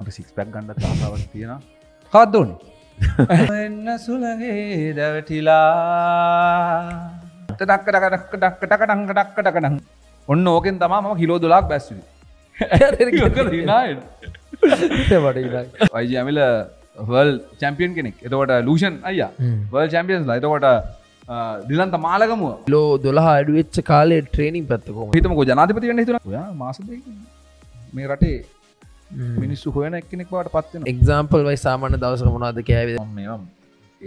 අපි sick pack ගන්නඩ තාවක් තියෙන හත්දුන් එන්න සුළගේ දැවටිලා ටක්ක ටක ටක්ක ටක ටංක ටක්ක ටකන ඔන්න ඕකෙන් තමා ම කිලෝ දුලාක් බැස්සුි වයිජමිල වල් චැම්පියන් කෙනෙක් එතවට ලූෂන් අය වල් චැම්පියන්ස් ලයිතකොට දිලන්ත මාලකමුව ලෝ දොලා අඩුවෙච්ච කාලේ ට්‍රේනිින් පැත්තකෝ හිතමක ජනාතිපති වන්න හිතුර මාස මේ රටේ මිනිස්සු හොයන එක්නෙක් වට පත්වන එක්ම්පල් වයි සාමාන්‍ය දවස මොනාද කෑවේ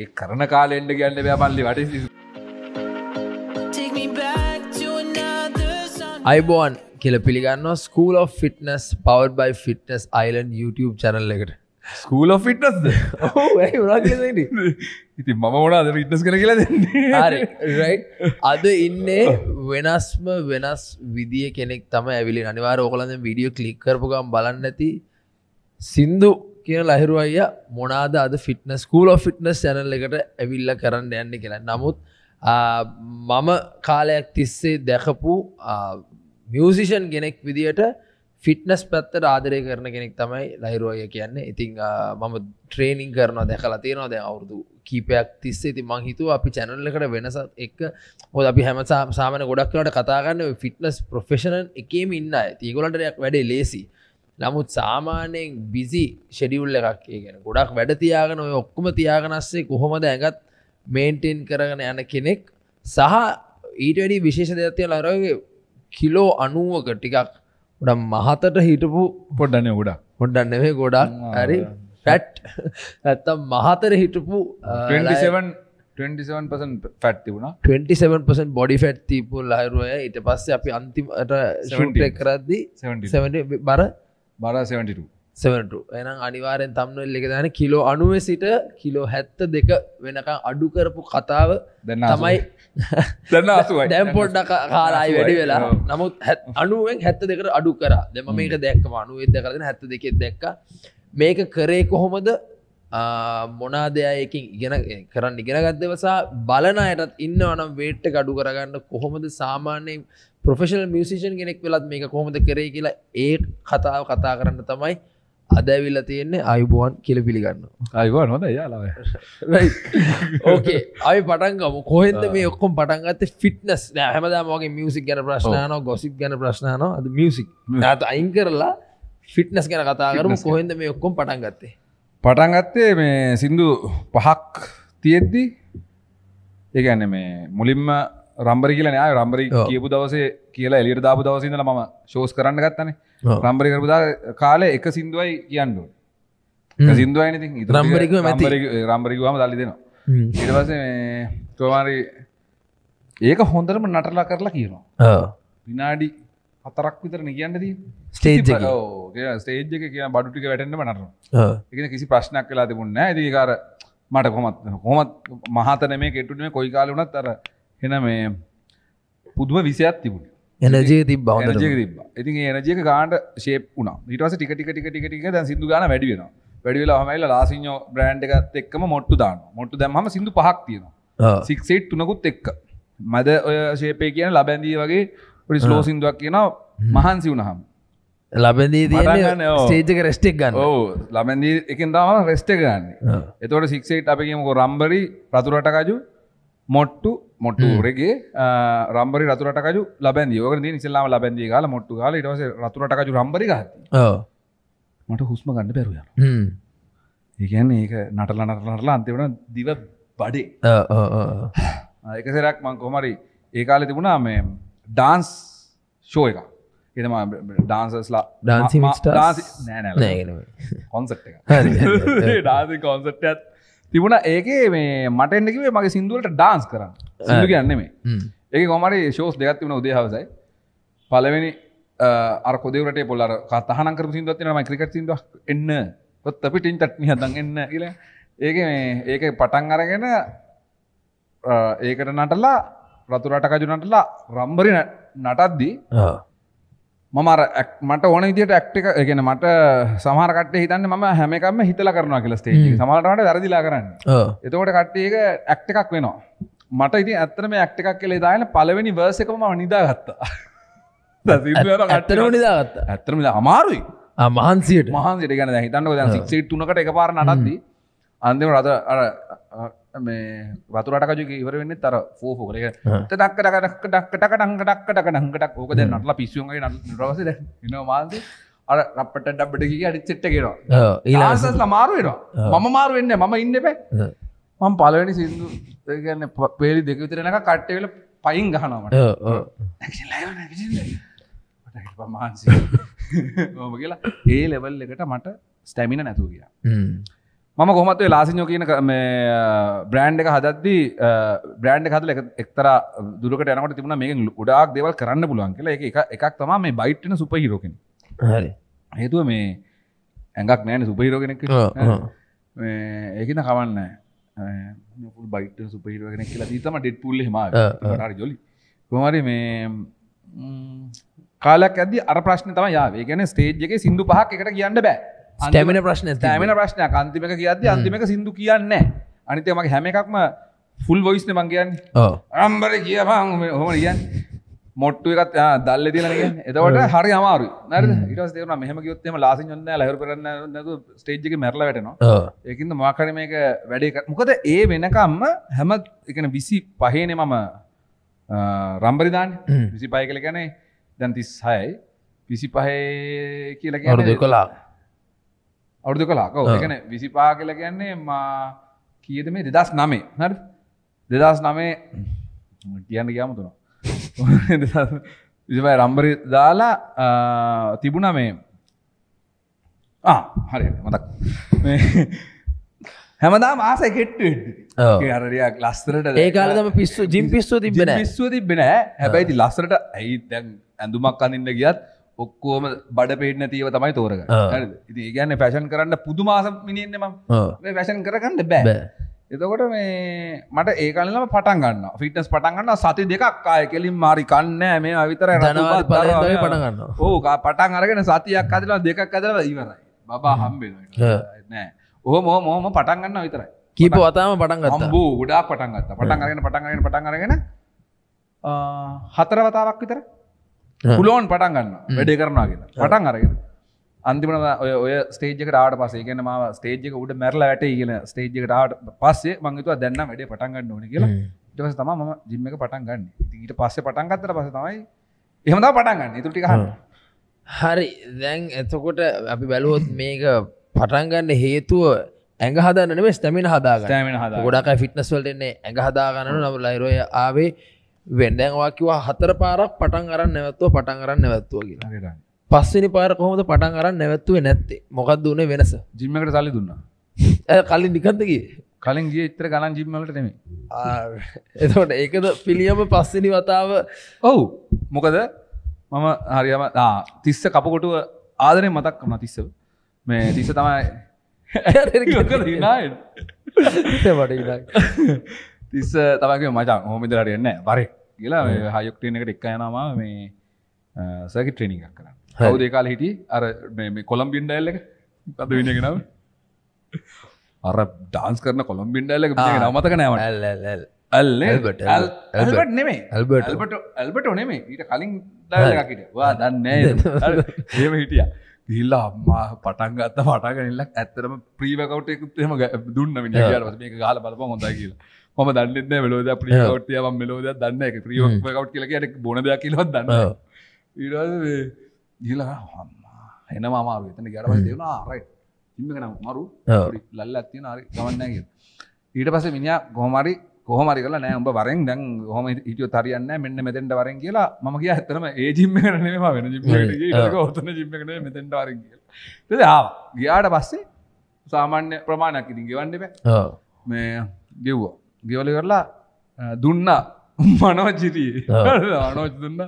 ඒ කරන කාලෙන්ඩ ගැන්න බෑපල්ලි වට අයිබෝන් කියල පිළිගන්න school of fitness power by fitness යිලන් YouTube චැනල් එකට ස්කූල් of ෆිටනස්ද ඉති මම ඕන අද ඉටස් කර කියලා දෙන්නේ අද ඉන්නේ වෙනස්ම වෙනස් විදිිය කෙනෙක් තම ඇවිලි අනිවාර ඕකලඳ විඩියෝ කලික් කරපුගම් බලන්න ඇති සින්දු කියන ලහිරු අය මොනාද අද ෆිට්න ස්කූල ෆිට්නස් යැනල් එකට ඇවිල්ල කරන්න යන්න කියලා නමුත් මම කාලයක් තිස්සේ දැකපු මියසිෂන් ගෙනෙක් විදිට ෆිට්නස් පැත්තට ආදරය කරන කෙනෙක් තමයි ලයිරෝය කියන්නේ ඉතිං මම ට්‍රේනිින් කරනවා දැකලා තියෙනවා දැ අවුරදු කීපයක් තිස්සේ ති මංහිතුව අපි චැනල්ලකට වෙනසත් එක් හො අපි හැම සාමන ගොඩක්ලට කතාගන්න ෆිට්නස් ප්‍රොෆෙෂණන් එකේම ඉන්න තිගොලටයක් වැඩේ ලේසි නමුත් සාමානයෙන් බිසි ෂෙඩියුල්ල එකක් ගෙන ගොඩක් වැඩතියාගෙන ඔය ඔක්කම තියාගෙනස්සේ කොහොමද ඇඟත් මේන්ටෙන් කරගෙන යන කෙනෙක් සහ ඊටඩි විශේෂ දෙයක්තිය ලරගේ කිලෝ අනුවක ටිකක් උඩ මහතට හිටපු පොඩ්ඩන ගොඩා පොඩ්ඩන්න මේ ගොඩා ඇරි පැට් ඇත්තම් මහතර හිටපු 27 පැට් තිබුණ 27 බොඩි ෆැට් තිීපුල් අයරුවය ඊට පස්සේ අපි අන්තිමට ශටක් කරද්දී බර බර 72 සට එනම් අනිවාරෙන් තම්නල් එක දන කිලෝ අනුව සිට කිලෝ හැත්ත දෙක වෙනකං අඩු කරපු කතාව තමයි දැම්පොට්ට කාලායි වැඩි වෙලා නමුත් අනුවෙන් හැත්ත දෙකට අඩු කර දෙම මේක දැක්කම අනුවෙද කරන හැත්ත දෙකෙත් දැක්ක මේක කරේ කොහොමද මොනා දෙයකින් ඉගෙන කරන්න ඉගෙනගත්දවසා බලන අයටත් ඉන්න අනම් වේට්ට ගඩු කරගන්න කොහොමද සාමාන්‍යයෙන් ප්‍රොෆෙෂල් මියසිෂන් කෙනෙක් වෙලත් මේක කොහොමද කරේ කියලා ඒ කතාව කතා කරන්න තමයි අදැවිල්ල තියෙන්නේ අයිබුවන් කියල පිළිගන්න අයිවා නොද යාලාව ඕකේ අයි පටන්ගම කොහෙද මේ ඔක්කොම් පටන්ගත ෆිට්නස් හැමදාමගේ මියසික් ගැන ප්‍රශ්නයන ගොසික් ගැන ප්‍රශ්නයන අද මියසික් නත අයින් කරලා ෆිට්නස් ගැන කතාකරම කොහෙද මේ ඔක්කොම් පටන්ගත්තේ පටන්ගත්තේ මේ සින්දු පහක් තියෙද්දි ඒගැන්න මේ මුලින්ම රම්බරි කියලන රම්බරි කියපු දවසේ කියලා එලියට දාපු දවසඳල ම ශෝස් කරන්න ගත්තනේ රම්බරි කරපුදා කාලය එක සිින්දුවයි කියන්න සිින්දුවයිනති රම්බරික රම්බරිකවාම දල්ලි දෙනවා ඉටවස තමාරි ඒක හොඳරම නටලා කරලා කියනවා විනාඩි හතරක් විතරන කියන්නද ස්ටේජ් ස්ටේජ් එක කිය බඩුටික වැටෙන්ම නටන එක කිසි ප්‍රශ්නයක් කලා තිබුන්න ඇතිකාර මට කොමත් හොමත් මහතන මේ කෙටුනේ කොයි කාලුනත් අර හෙන මේ පුදුම විසයක් තිබුණ එනජය තිබ නජය තිබ ඉතින් එනජයක ගාන්ට ශේප් වුණ ඊටස ටික ටික ටික ටික ටික දැන් සිදු ගන වැඩි වෙන වැඩිවෙලා හමයිල ලාසිෝ බ්‍රන්් එකත් එක්කම මොට්ටු දාන මොට්ටු දැම්හම සිදු පහක් තියෙනවා සික්සේට් තුනකුත් එක්ක මද ඔය ශේපය කියන ලබැන්දී වගේ පොඩි ස්ලෝ සිින්දුවක් කියන මහන්සි වුණහම් ලබදී සේජක රෙස්ටෙක් ගන්න ඕ ලබැදී එකින් දාම රෙස්ට ගන්න එතවට සික්සේට් අපගේමක රම්බරි ප්‍රතුරටකජු ಮೊಟ್ಟು ಮೊಟ್ಟು ಊರಿಗೆ ರಂಬರಿ ರತುರಟ ಕಾಜು ಲಬೆಂದಿ ಒಗರ ನೀನು ಇಸ್ಲಾಮ ಲಬೆಂದಿ ಗಾಲ ಮೊಟ್ಟು ಗಾಲ ಇಟವಾಸ ರತುರಟ ಕಾಜು ರಂಬರಿ ಗಾತಿ මට හුස්ම ගන්න බැරුය ඒකැන්නේ ඒක නටලා නටලා අන්තිවන දිව බඩේ ඒකසරක් මං කොමරි ඒකාල තිබුණා මේ ඩාන්ස් ෂෝ එක එතම ඩාන්සස්ලා ඩාන්සි ඩාන්සි නෑ කොන්සට් එක ඩාන්සි කොන්සට් ඇත් තිබුණ ඒකේ මේ මට එන්නකිවේ මගේ සිින්දුවලට ඩාන්ස් කරන්න සිදු කියන්න මේ ඒක කොමරි ශෝස් දෙගත් වුණ උදේහවසයි පලවෙනි අරකොදවට පොල කතහනකර සිදුවත්න මයික්‍රිකට සිදුව එන්න කොත් අපිටින් තට්නි හදන් එන්න කියල ඒක ඒක පටන් අරගෙන ඒකට නටලා රතුරට කජුනටලා රම්බරි නටද්දී මමර මට ඕන විදිට ඇක්ටික ගෙන මට සමහරකට හිතන්න ම හැමකම හිතල කරනවා කියලස්ටේ සමටට වැරදිලා කරන්න එතකොට කට්ටියක ඇක්ට එකක් වෙනවා මට ඉති ඇත්තනම ඇක්ට එකක් කලේ දාන පලවෙනි වර්සකම නිදා ගත්තා ඇත්තන නිදාගත්ත ඇත්තරම අමාරුයි මහන්සිට මහන්සිට ගැන හිතන්න ද සිට තුනකට එක පාර නටත්දී අන්දම රද මේ වතුරට ජ ඉවර වෙන්න තර ෆෝකල දක්ක ඩක් ඩක්ටක ඩංක ඩක් ඩක ඩංකටක් ඕකද නටල පිස්සුගේ රස මාද අර රපට ඩබ්ට කිය අඩි චෙට්ට කෙරවා ඒලාසල මාරුවෙනවා මම මාරුවෙන්න මම ඉන්න පැ මම පලවැනි සිදු ගන්න පේලි දෙකවිතරෙනක කට්ටවෙල පයින් ගහනවට මහන්සි කියලා ඒ ලෙවල් එකට මට ස්ටැමින නැතුව කියලා මම කොමත් ලාසිනෝ කියන බ්‍රන්් එක හදද්දි බ්‍රන්් හදල එක්තර දුරකට යනට තිබුණ මේ ගොඩක් දෙවල් කරන්න පුලුවන් කියලා එක එකක් තම මේ බයිට්න සුපහිරෝකෙන හේතුව මේ ඇඟක් නෑන සුපහිරෝගෙනෙක් ඒකන කවන්න බයිට සුපහිරෝගෙන කියලා තීතම ඩෙට් පුල්ල ම ජොලි කොමරි මේ කාලක් ඇද අර ප්‍රශ්න තම යාවේ ගැන ස්ටේජ් එක සිින්දු පහක් එකට කියන්න බෑ ටැමෙන ප්‍රශ්න තෑමෙන ප්‍රශ්නයක් අන්තිමක කියද අන්තිමක සිදු කියන්න අනිතමගේ හැම එකක්ම ෆුල් වොයිස්න මංගයන් අම්බර කියපං හොම කියන් මොට්ටුව එකත් දල්ල තින එතවට හරි අමාරු නර ඉටස් දෙන මෙහම යොත්තම ලාසි ොන්න ලහර කරන්න නතු ස්ටේජ්ක මැරල වැටනවා ඒකන්ද මාකර මේක වැඩේ මොකද ඒ වෙනකම්ම හැම එකන විසි පහේනෙ මම රම්බරිදාන් විසි පය කල ගැනේ දැන්තිස් හයයි විසි පහේ කියල දෙකොලා අවුදු කලාකෝ ගැන විසිපා කියල කියන්නේ මා කියද මේ දෙදස් නමේ හරි දෙදස් නමේ කියන්න ගයාමතුනවා විසිපයි රම්බරි දාලා තිබුණ මේ හරි මතක් හැමදාම ආසයි කෙට්ට අරයක් ලස්සරට ඒකාලම පිස්සු ජිම් පිස්සු තිබෙන පිස්සුව තිබෙන හැබැයිති ලස්සරට ඇයි දැන් ඇඳුමක් අඳන්න ගියත් ඔක්කෝම බඩ පේන තියව තමයි තෝරග ඉති ගැන්න පැෂන් කරන්න පුදු මාස මිනිෙන්න්නම වැැෂන් කරගන්න බෑ එතකොට මේ මට ඒකලම පටන් ගන්න ෆිටස් පටන්ගන්න සති දෙකක් අය කෙලින් මාරි කන්නෑ මේ අවිතර පටගන්න ඕක පටන් අරගෙන සතියක් අදලා දෙකක් අදර ඉවරයි බබා හම්බෙන නෑ ඕහ මෝ මෝම පටන්ගන්න විතරයි කීප වතාම පටන්ග බූ ගඩා පටන්ගත්ත පටන්ගරගෙන පටන්ගගෙන පටන්ගරගෙන හතර වතාවක් විතර පුලෝන් පටන් ගන්න වැඩේ කරනවා කියලා පටන් අරගෙන අන්තිමන ඔය ස්ටේජක ට පසේ කියන ම ස්ටේජක උඩ මැරල ඇට කියන ස්ටේජක ට පස්සේ මංගතුව දැන්න වැඩේ පටන්ගන්න ඕන කියලා ඉටස තම ම ජිම්ම එක පටන් ගන්න ඊට පස්සේ පටන් ගත්තර පස තමයි එහෙමද පටන් ගන්න තුටි හන්න හරි දැන් එතකොට අපි බැලුවොත් මේක පටන්ගන්න හේතුව ඇඟ හදනම ස්තමින හදාගමෙන ගොඩක් ෆිට්නස් වලටන්නේ ඇඟ හදාගන්න නම ලයිරෝය ආවේ වෙන්ඩෑන්වා කිවා හතර පාරක් පටන් අරන්න නැවත්ව පටන් අරන්න නැවත්ව කියලා පස්සනි පාර කොහොමද පටන් අරන්න නැවත්තුවේ නැත්තේ මොකක්ද වනේ වෙනස ජිම්මකට සල්ලි දුන්න කලින් නිකන්දගේ කලින් ගිය ඉතර ගණන් ජිම්මලට නෙමේ එතට ඒකද පිළියම පස්සනි වතාව ඔවු මොකද මම හරිම තිස්ස කපකොටුව ආදරය මතක් මතිස්ස මේ තිස්ස තමයි ට තිස්ස තමක මචන් හොමිදරට එන්න බරේ කියලා හයොක්ටන එකට එක් යනවා මේ සැකි ට්‍රේනිික් කරන්න හවදේ කාල හිටි අර කොළම්බින් ඩැල්ල එක අද විනගෙනව අර ඩාන්ස් කරන කොළම්බින් ඩැල්ල එක නමතක නෑව ඇල්බට නෙමේ ඇල්බට ඇල්බට ඇල්බට නෙමේ ඊට කලින් ඩලකට වා දන්න ඒම හිටිය ඉල්ලා අම්මා පටන්ගත්ත පටගනිල්ලක් ඇත්තරම ප්‍රීවකවට් එකුත් එම දුන්න මිනි මේ ගාල බලප හොඳ කියලා ම දන්න වෙලෝද ප්‍රියවට්ය මෙලෝද දන්න එක ප්‍රියෝකවට් කියලට බොනදයක් කියලත් දන්න ඉ ගිලා හම්මා එන මාමාරු එතන ගැරව දෙවන ආරයි ඉම්මගෙන මරු ලල්ල ඇත්ති නාර ගමන්නග ඊට පස මිනිා ගොහමරි කොහමරි කල නෑ උඹ වරෙන් දැන් හොම ඉටිය තරියන්න මෙන්න මෙතෙන්ට වරෙන් කියලා ම කිය ඇතනම ඒ ජිම්ම කරනවා වෙන ඔතන ජිම්මකන මෙතෙන්ට වරෙන් කියල ගියාට පස්සේ සාමාන්‍ය ප්‍රමාණයක් ඉතින් ගෙවන්න බෑ මේ ගෙව්වා ගෙවල කරලා දුන්නා මනෝජිරී අනෝජ දුන්න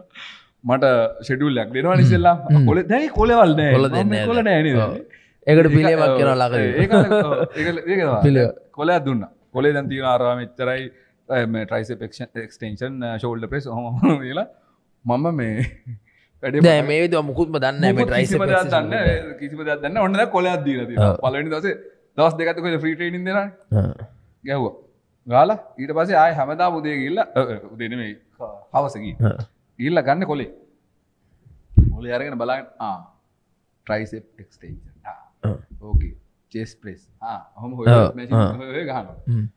මට ෂෙඩුල්ලක් දෙෙනවා නිසෙල්ලා කොල දැයි කොලවල් කොල කොල නෑන ඒකට පිලවක් කෙන ලක පිල කොලයක් දුන්න කොලේ දැන්ති ආරවා මෙච්චරයි ට්‍රයිස පක්ෂන්ක්ස්ටේෂන් ශෝල්ඩ පෙස් හොම කියලා මම මේ වැඩ මේ මුකුත්ම දන්න ටයිස දන්න කිසිම දන්න ඔන්න කොලයක් දීර පලනි දස දස් දෙකතක ්‍රීටේනින් දෙෙන ගැව්වා ගාල ඊට පසේ ආය හැමදා උදේ ගිල්ල උදනමයි හවසකි ඉල්ල ගන්න කොලේ මොල අරගෙන බලන්න ට්‍රයිසප් එක්ස්ටේ ඕක චෙස් ප්‍රෙස් හොම ගහන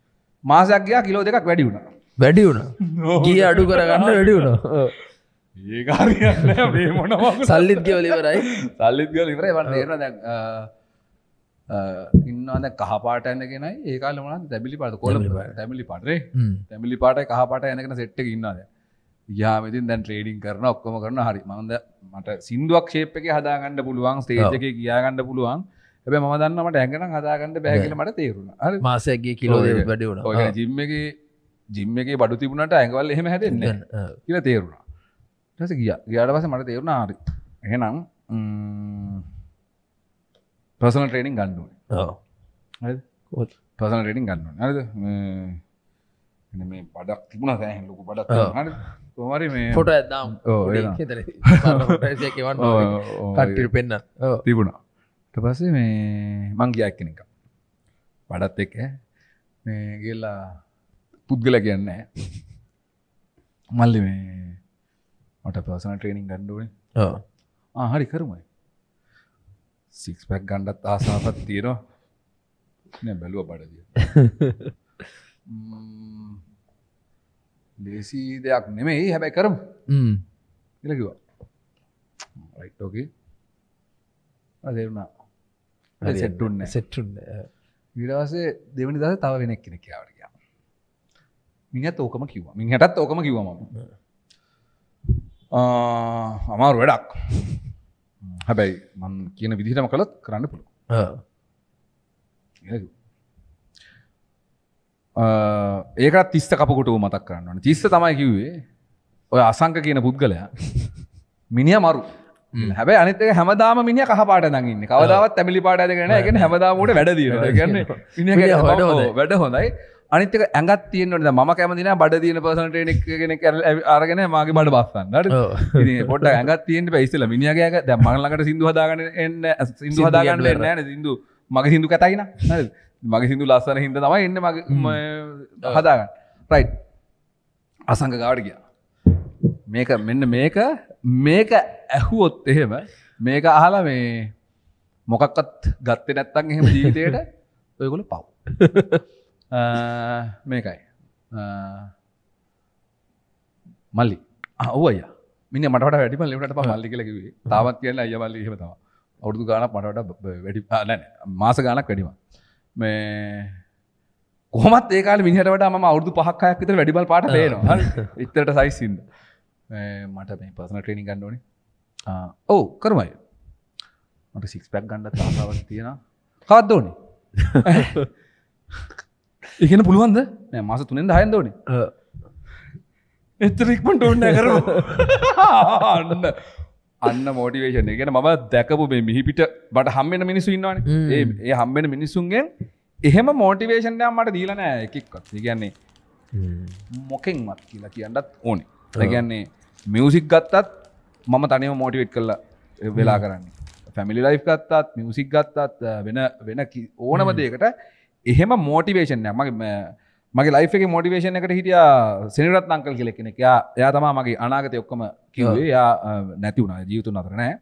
මාසයක් ගයා කිලෝ දෙකක් වැඩි වුණ වැඩි වුණ කිය අඩු කරගන්න වැඩි වුණ ඒ මොන සල්ලිත් ගවලිවරයි සල්ලිත් ගලිවරයි වන්න ඒර දැක් ඉන්නවාද කහපාට ඇනගෙන ඒකාල මන දැබිලි පට කොල තැමිලි පටේ තැමිලි පාට කහපාට ඇනකෙන සෙට්ට ඉන්නද යාමතින් දැන් ට්‍රේඩින් කරන ඔක්කොම කරන හරි මන්ද මට සිින්දුවක් ශේප් එක හදාගන්න පුළුවන් ස්තේජක කියාගන්න පුළුවන් ඇබ ම දන්නමට ඇගන හදාගන්න බැහකල මට තේරුණ මාසයගේ කිලෝ වැඩ ජිම්ම එක ජිම්ම එක බඩු තිබුණට ඇඟවල් එහෙම හැටෙන්න කියලා තේරුණා ස කිය ගයාට පස මට තේරුණ ආරි එහෙනම් පසන ට්‍රේනිින් ගණ්ඩුවන පසන ට්‍රේනිින් ගන්නන අද මේ පඩක් තිබුණ සෑහන් ලොකු පඩක් හට කොමරි මේ ොට ඇදම් කටට පෙන්න්න තිබුණා ට පස්සේ මේ මං ගියක් කෙනෙක පඩත් එක මේ ගෙල්ලා පුද්ගල කියන්න මල්ලි මේ මට පසන ට්‍රේනිින් ගණ්ඩුවනේ හරි කරමයි සික්ස්පැක් ගණ්ඩත් ආසාපත් තියෙනවා බැලුව පඩදිය ලේසි දෙයක් නෙමෙයි හැබැයි කරම් ඉලකිවා රයිටෝකේ අදෙවුණා සෙට්ටුන්න සෙට්ටුන් විරවාසේ දෙවනි දස තව වෙනක් කෙන කියාවට කිය මිනිත් ඕකම කිව්වා මින් හටත් ඕකම කිවම අමාරු වැඩක් හැබැයි මන් කියන විදිහටම කළත් කරන්න පුළුව ඒකත් තිස්ත කපකොට මතක් කරන්නන තිස්ස තමයි කිව්වේ ඔය අසංක කියන පුද්ගලයා මිනිිය මරු හැබ අනත හැමදාම මිනි කහපාට දඟන්න කවදාවත් ඇමිලි පාට දෙගෙන ගෙන හැමදාමට වැඩ වැඩ හොඳයි අනිතක ඇඟත් තියනට ම කැමතින බඩ තියන පසනට ගෙන අරගෙන මගේ බඩ බස්සන්නට පොට ඇඟත් තියන්ට පැස්සල මිනිියගේක ද මංලකට සිදු හදාගන්න එන්න සිදු හදාගන්න වෙන්නන සිදු මගේ සිදු කතයින මගේ සිදු ලස්සන හිද තම එන්න මගේ හදාගන්න රයි් අසංක ගාඩ කියා මේක මෙන්න මේක මේක ඇහුවොත් එහෙම මේක අහලා මේ මොකක්කත් ගත්තේ නැත්තන් එහෙම ජීවිතයට ඔයගොල පව් Uh, මේකයි uh, මල්ලි අවය මින මට වැඩිම ලෙට ප මල්ලි කලකිවේ තාවත් කියන්න අය මල්ලි හෙතවා අවුදු ගානක් මටට වැඩි නෑන මාස ගානක් වැඩිම මේ කොමත් ඒකාල මිනිහට වට ම අවුදු පහක්කායක් විතර වැඩිබල් පාට ලේනවා ඉතරට සයිසින්ද මට මේ පසන ට්‍රේනි ගණ්ඩෝන ඕ කරමයි මට සිික්ස් පැක් ගණ්ඩ තාසාවක් තියෙන කවත්දෝනි එකන පුළුවන්ද නෑ මස තුනෙන්ද හයන්දෝන එතරක්මට ඔන්න කර අන්න අන්න මෝටිවේෂන් එකන මම දැකපු මේ මිහිපිට බට හම්බෙන මිනිස්සු ඉන්නවාන ඒ හම්බෙන මිනිස්සුන්ගෙන් එහෙම මෝටිවේෂන්ය මට දීලනෑ එකක්ත් කියන්නේ මොකෙන්මත් කියලා කියන්නත් ඕනේ රැගැන්නේ මියසික් ගත්තත් මම තනිව මෝටිවේට් කරලා වෙලා කරන්නේ පැමිලි ලයි් ගත්තත් මියසික් ගත්තත් වෙන වෙන ඕනම දේකට එහෙම මෝටිවේෂන් මගේ මගේ ලයිෆ එක මෝටිවේෂන් එකට හිටිය සනිරත් අංකල් කෙලෙ කෙනෙක් එයා තමා මගේ අනාගත ඔක්කම කිවේ යා නැති වුණා ජීවිතු අතර නෑ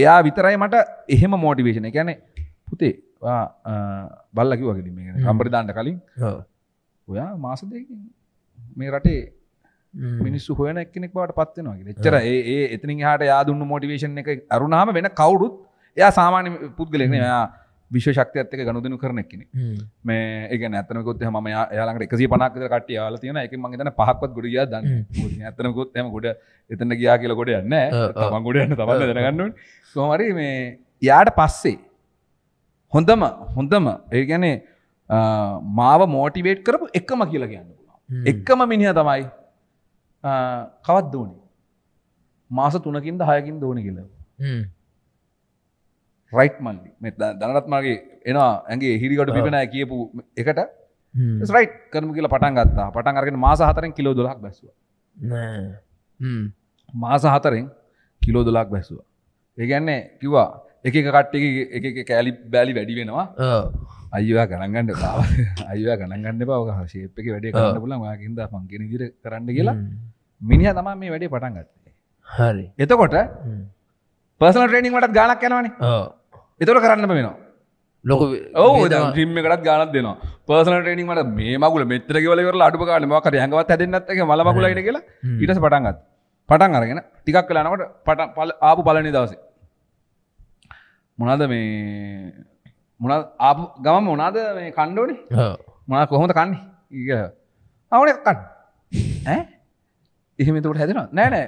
එයා විතරයි මට එහෙම මෝටිවේෂණ ගැන පුතේ බල්ලකි වගේ මේ රම්බරිදාන්ට කලින් ඔයා මාසද මේ රටේ මිනිස්සු හොයන එක්නෙක් බවට පත්වෙනවාගේ එච්චර ඒ එතනින් හට යාදුන්න මෝටිවේෂන් එක අරුණාම වෙන කවුරුත් එයා සාමාන්‍ය පුද්ගලෙන යා විශෂක්තියත්ක ගනුදනු කරන එකන මේ එක නැතනකොත් හම යාලට එකසි පනක් කට යාල තියන එක මගේ තන පහක්වත් ගොඩිය දන්න ඇතනකොත් එම ගොඩ එතන ගියා කියල ගොඩ යන්න මගොඩ යන්න තබල දැනගන්නු සොමරි මේ යාට පස්සේ හොඳම හොඳම ඒගැනේ මාව මෝටිවේට් කරපු එකම කියලා ගන්න එක්කම මිනිහ තමයි කවත් දෝනි මාස තුනකින්ද හයකින් දෝන කියලා රයිට් මල්ලි මෙ දනත් මගේ එනවා ඇගේ හිරිකට පිපෙන කියපු එකට රයිට් කරම කියලා පටන් ගත්තා පටන් අරගෙන මාස හතරෙන් කිලෝ දොලක් බැස්ව මාස හතරෙන් කිලෝ දොලක් බැස්වා ඒගැන්නේ කිව්වා එක කට්ට එක කෑලි බෑලි වැඩි වෙනවා අයවා ගණන්ගන්න අයවා ගණන්ගන්න පව ශේප් එක වැඩේ කරන්න පුල මකින්ද පංගෙන දිර කරන්න කියලා මිනිහ තමා මේ වැඩේ පටන් ගත්තේ හරි එතකොට පර්සන ට්‍රේනිින්ගටත් ගානක් යනවන එතර කරන්න වෙනවා ලොක ිම එකට ගන දෙන පර්සන ටේනිීමට මේ මගුල මෙතර ගවලවර අඩු කාලමක හැඟවත් ඇදන්නත් මල මගුලට කියලා ඉටස පටන්ගත් පටන් අරගෙන ටිකක් කලානකට පට පල ආපු පලනි දවසේ මොනද මේ මොන ආපු ගම මොනාද මේ කණ්ඩෝනි මොන කොහොමද කන්නේ ඒ අවන කන්න එහමතුට හැදෙන නෑනෑ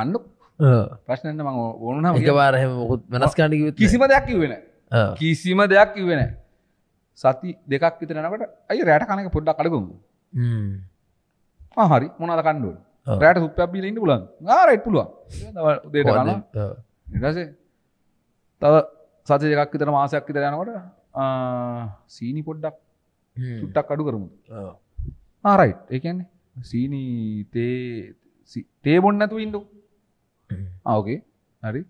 කණ්ඩු ප්‍රශ්නන්න ම ඕන එකවාරහම මුකුත් වෙනස්කාණි කිසිම දෙයක් වෙන කිසිම දෙයක් වෙන සති දෙකක් විතරනකට ඇයි රෑට කනක පොඩ්ඩක් කලකුමු හරි මොනද කණ්ඩුව රෑට සුප්පිල ඉන්න පුලන් ආරයිට් පුළුව දේට කන නිටසේ තව සති දෙකක් විතර මාසයක් විතර යනකොට සීනි පොඩ්ඩක් චුට්ටක් අඩු කරමු ආරයිට් ඒන්නේ සීනී තේ තේ බොන්න නැතුව ඉන්නවා ආෝගේ හරි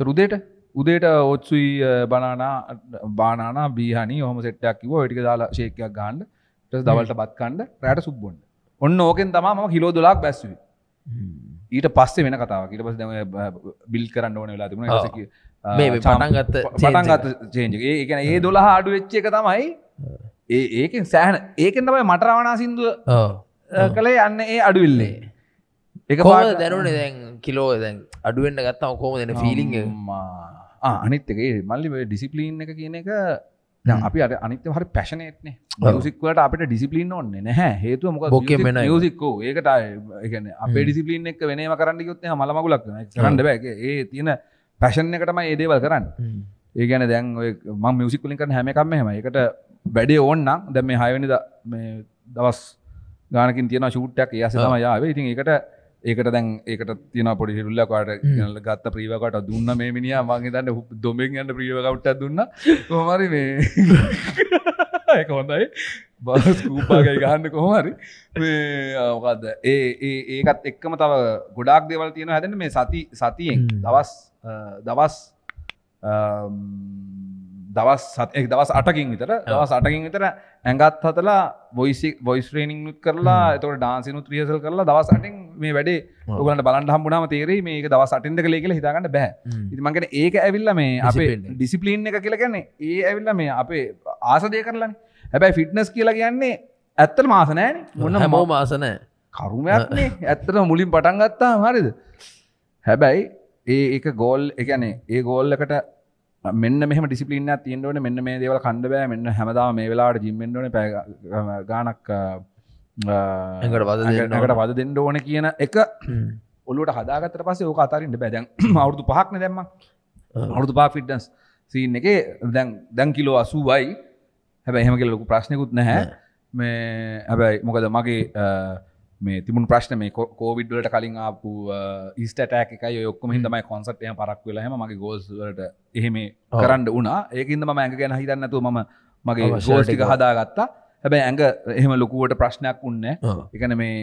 තරුදේට උදේට ඔත්සුයි බනානා බානාන බිහනි හොම සෙට්ටයක් කිව ටික දාලා ශේකයක් ගාන්ඩ ටස් දවලට බත්කන්ඩ රෑට සුබ්බොන්ඩ ඔන්න ඕකෙන් තම ම කිලෝ දොලාක් බැස්වී ඊට පස්සේ වෙන කතාව ඊට පස්ස දැම බිල් කරන්න ඕන වෙලා තිබුණ මේ පටන්ගත්ත පටන්ගත් චේන්ජගේ ඒකන ඒ දොලා හාඩු වෙච්ච එක තමයි ඒ ඒකෙන් සෑහන ඒකෙන් තමයි මටරවනා සිින්දුව කළේ යන්න ඒ අඩුවිල්ලේ එක පාට දැනුනේ දැන් කිලෝ දැන් අඩුවෙන්න්න ගත්තාව කෝම දෙන ෆිලිග අනිත් එකේ මල්ලි ඩිසිපලීන් එක කියන එක අපි අට අනිත හරි පැශනේත්නේ සික්වට අපට ඩිසිපලින් ඔන්න නැහැ හේතුව මොක ොක වෙන යසික්කෝ ඒකට එකන අපේ ඩිසිපලින් එක වෙනම කරන්න යොත්ය මලමගුලක් කරන්න බැ ඒ තියෙන පැශන එකටම ඒදේවල් කරන්න ඒගැන දැන් ම මියසිකලින් කරන හැමකක්ම හම එකට වැඩේ ඕන්නම් දැ මේ හයවනිද දවස් ගානකින් තියෙන ශූට්ටයක් යසම යාවේ ඉතින් එකට ඒකට දැන් ඒකට තින පොඩි හිරුල්ලකාට ගත්ත ප්‍රීවකට දුන්න මේ මිනිිය මගේ තන්න දොමෙන් ඇන්න ප්‍රීවකවට්ට දුන්න කොමරි මේ හොඳයි බස්කූපාගේ ගහන්න කොහමරි ඕකක්ද ඒ ඒකත් එක්කම තව ගොඩක් දෙවල් තියෙන හැදන මේ සති සතියෙන් දවස් දවස් දවස් සත් දවස් අටකින් විතර දවස් අටකින් විතර ඇඟත් හතලා බොයිසි බොයිස්ට්‍රේනිින් නුත් කරලා එතට ඩාන්සිනුත් ්‍රියසල් කරලා දවස් අටින් මේ වැඩේ ඔගලට බලන් හම්බුණම තේරේ මේ දවස් අටින්ද කලේකල හිතාගන්න බෑ ඉතිමඟට ඒක ඇවිල්ල මේ අපේ ඩිසිපලින් එක කියලගන්නේ ඒ ඇවිල්ල මේ අපේ ආසදය කරලන්න හැබැයි ෆිට්නස් කියලා කියන්නේ ඇත්තල මාසනෑන මොන්න හමෝ මාසනෑ කරුමයක්නේ ඇත්තට මුලින් පටන්ගත්තා හරිද හැබැයි ඒ එක ගෝල් එකනේ ඒ ගෝල්ලකට මෙන්න මෙම ඩිසිපලින්න තියෙන්ටවන මෙන්න මේ දේවල් කණ්ඩබෑ මෙන්න හැමදාම මේ වෙලාට ජිම්මෙන්ඩන ගානක් ට පද දෙන්න ඕන කියන එක ඔලුට හදාගතර පස ඕක අතරන්න බැදැන් අවුරදු පහක්න දැම්ම අවුරදු පා ෆිට්ඩන්ස් සීන් එක දැන් දැන් කිලෝ අසුවයි හැබැ හෙම කෙල්ලොකු ප්‍රශ්නයකුත් නැහැ මේ හැබැයි මොකද මගේ මේ තිබුණ ප්‍රශ්න මේ කෝවිඩ්වලට කලින් ආපු ඊස්ටටෑක් එකයි ඔක්කොම හිදමයි කොන්සට්ය පරක් වෙලහම මගේ ගෝස්ලට එහෙම කරන්න වුණා ඒකන්ද ම ඇඟ ගැන හිතන්නතු ම මගේ ෝෂ්ටික හදාගත්තා හැබැ ඇඟ එහෙම ලොකුවට ප්‍රශ්නයක් උන්න එකන මේ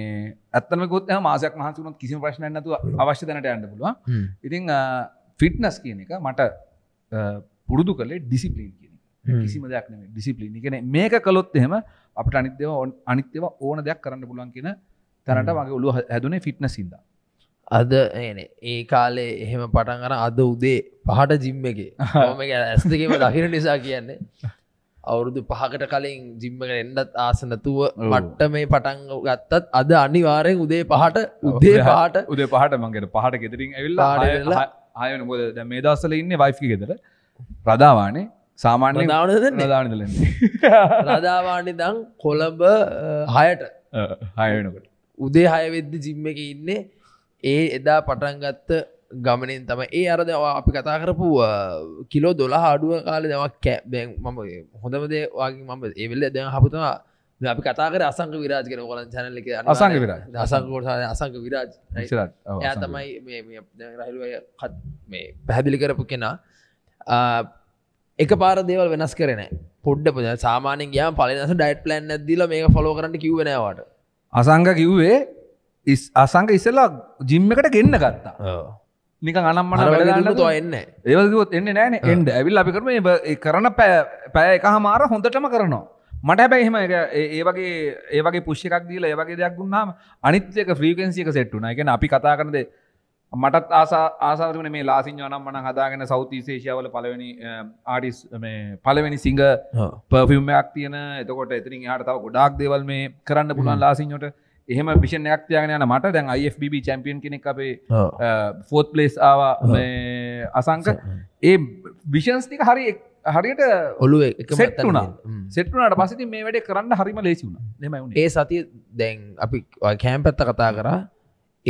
ඇත්තමකොත් මාසයක් මහන්සුනත් කිසි ප්‍රශ්න නතු අවශ්‍ය දැනට ඇන්න පුළුව ඉතිං ෆිට්නස් කියන එක මට පුරුදු කළේ ඩිසිපලීන් කියන කිසිම දෙයක් නෙම ඩිසිපලීන් එකන මේක කලොත් එහෙම අපට අනිත්‍යව අනිත්‍යව ඕන දෙයක් කරන්න පුළුවන් කියන තැනට මගේ ඔලු හැදුනේ ෆිට්න සිද අද ඒ කාලේ එහෙම පටන් අර අද උදේ පහට ජිම්ම එක ඇස් දෙකම දහිර නිසා කියන්නේ අවුරුදු පහකට කලින් ජිම්මක එන්නත් ආසනතුව මට්ට මේ පටන් ගත්තත් අද අනිවාරයෙන් උදේ පහට උදේ පහට උදේ පහට මගේට පහට ගෙතරින් ඇවිල්ලා ආයන මොද ද මේ දස්සල ඉන්න වයිෆි ගෙතර ප්‍රධාවානේ සාමාන්‍ය දාන දානදල රදාවානි දං කොළඹ හයට හයනකට උදේ හයවෙද්දි ජිම්ම එක ඉන්නේ ඒ එදා පටන්ගත්ත ගමනෙන් තම ඒ අරද අපි කතා කරපු කිලෝ දොලා හාඩුව කාල දවක් කෑ මම හොඳමදේ වගේ මම ඒවෙල්ල දැන් හපුතුවා අපි කතාකර අසංක විරාජ කර කොලන් චැනල එක අසංක විරා අසංකෝට අසංක විරාජ් එය තමයි රහිලුවය කත් මේ පැහැදිලි කරපු කෙනා එක පාර දේවල් වෙනස් කරන පොඩ්ඩ පුද සාමානෙන් ගයා පලනස ඩයිට් පලන් ඇදදිල මේ ෆලෝ කරන්න කිවනවාට අසංග කිව්වේ අසංක ඉස්සල්ලා ජිම්ම එකට ගෙන්න්න ගත්තා නික අනම් මට එන්න ඒවකුත් එන්න නෑන එන්ඩ ඇවිල් අපි කරම කරන පැය එක හමාර හොඳටම කරනවා මට හැබැයි එහෙම ඒ වගේ ඒවගේ පුෂ්ිකක් දීල ඒවගේ දෙයක් ගුන්නාම අනිත්‍යක ්‍රීකන්සික සෙට්ටුන එක අපි කතා කරනදේ මටත් ආසාරමන මේ ලාසිංජනම් මන හදාගෙන සෞතිශේෂාවල පලවෙනි ආඩිස් පලවෙනි සිංහ පෆිම්මයක් තියන එතකොට එතිරින් හටතාව ගොඩක් දෙවල් මේ කරන්න පුළන් ලාසිංහට එහම විෂණයක් තියගෙන යන මට දැන් IFBB චැම්පියන් කෙනෙක් අපේ ෆෝත් පලේස් ආවා අසංක ඒ විෂන්ස්තික හරි හරියට ඔලු සෙට්ුනා සෙට්ුනට පසිති මේ වැඩ කරන්න හරිම ලේසිුුණ නෙමයි ඒ සති දැන් අපි කෑම් පැත්ත කතා කරා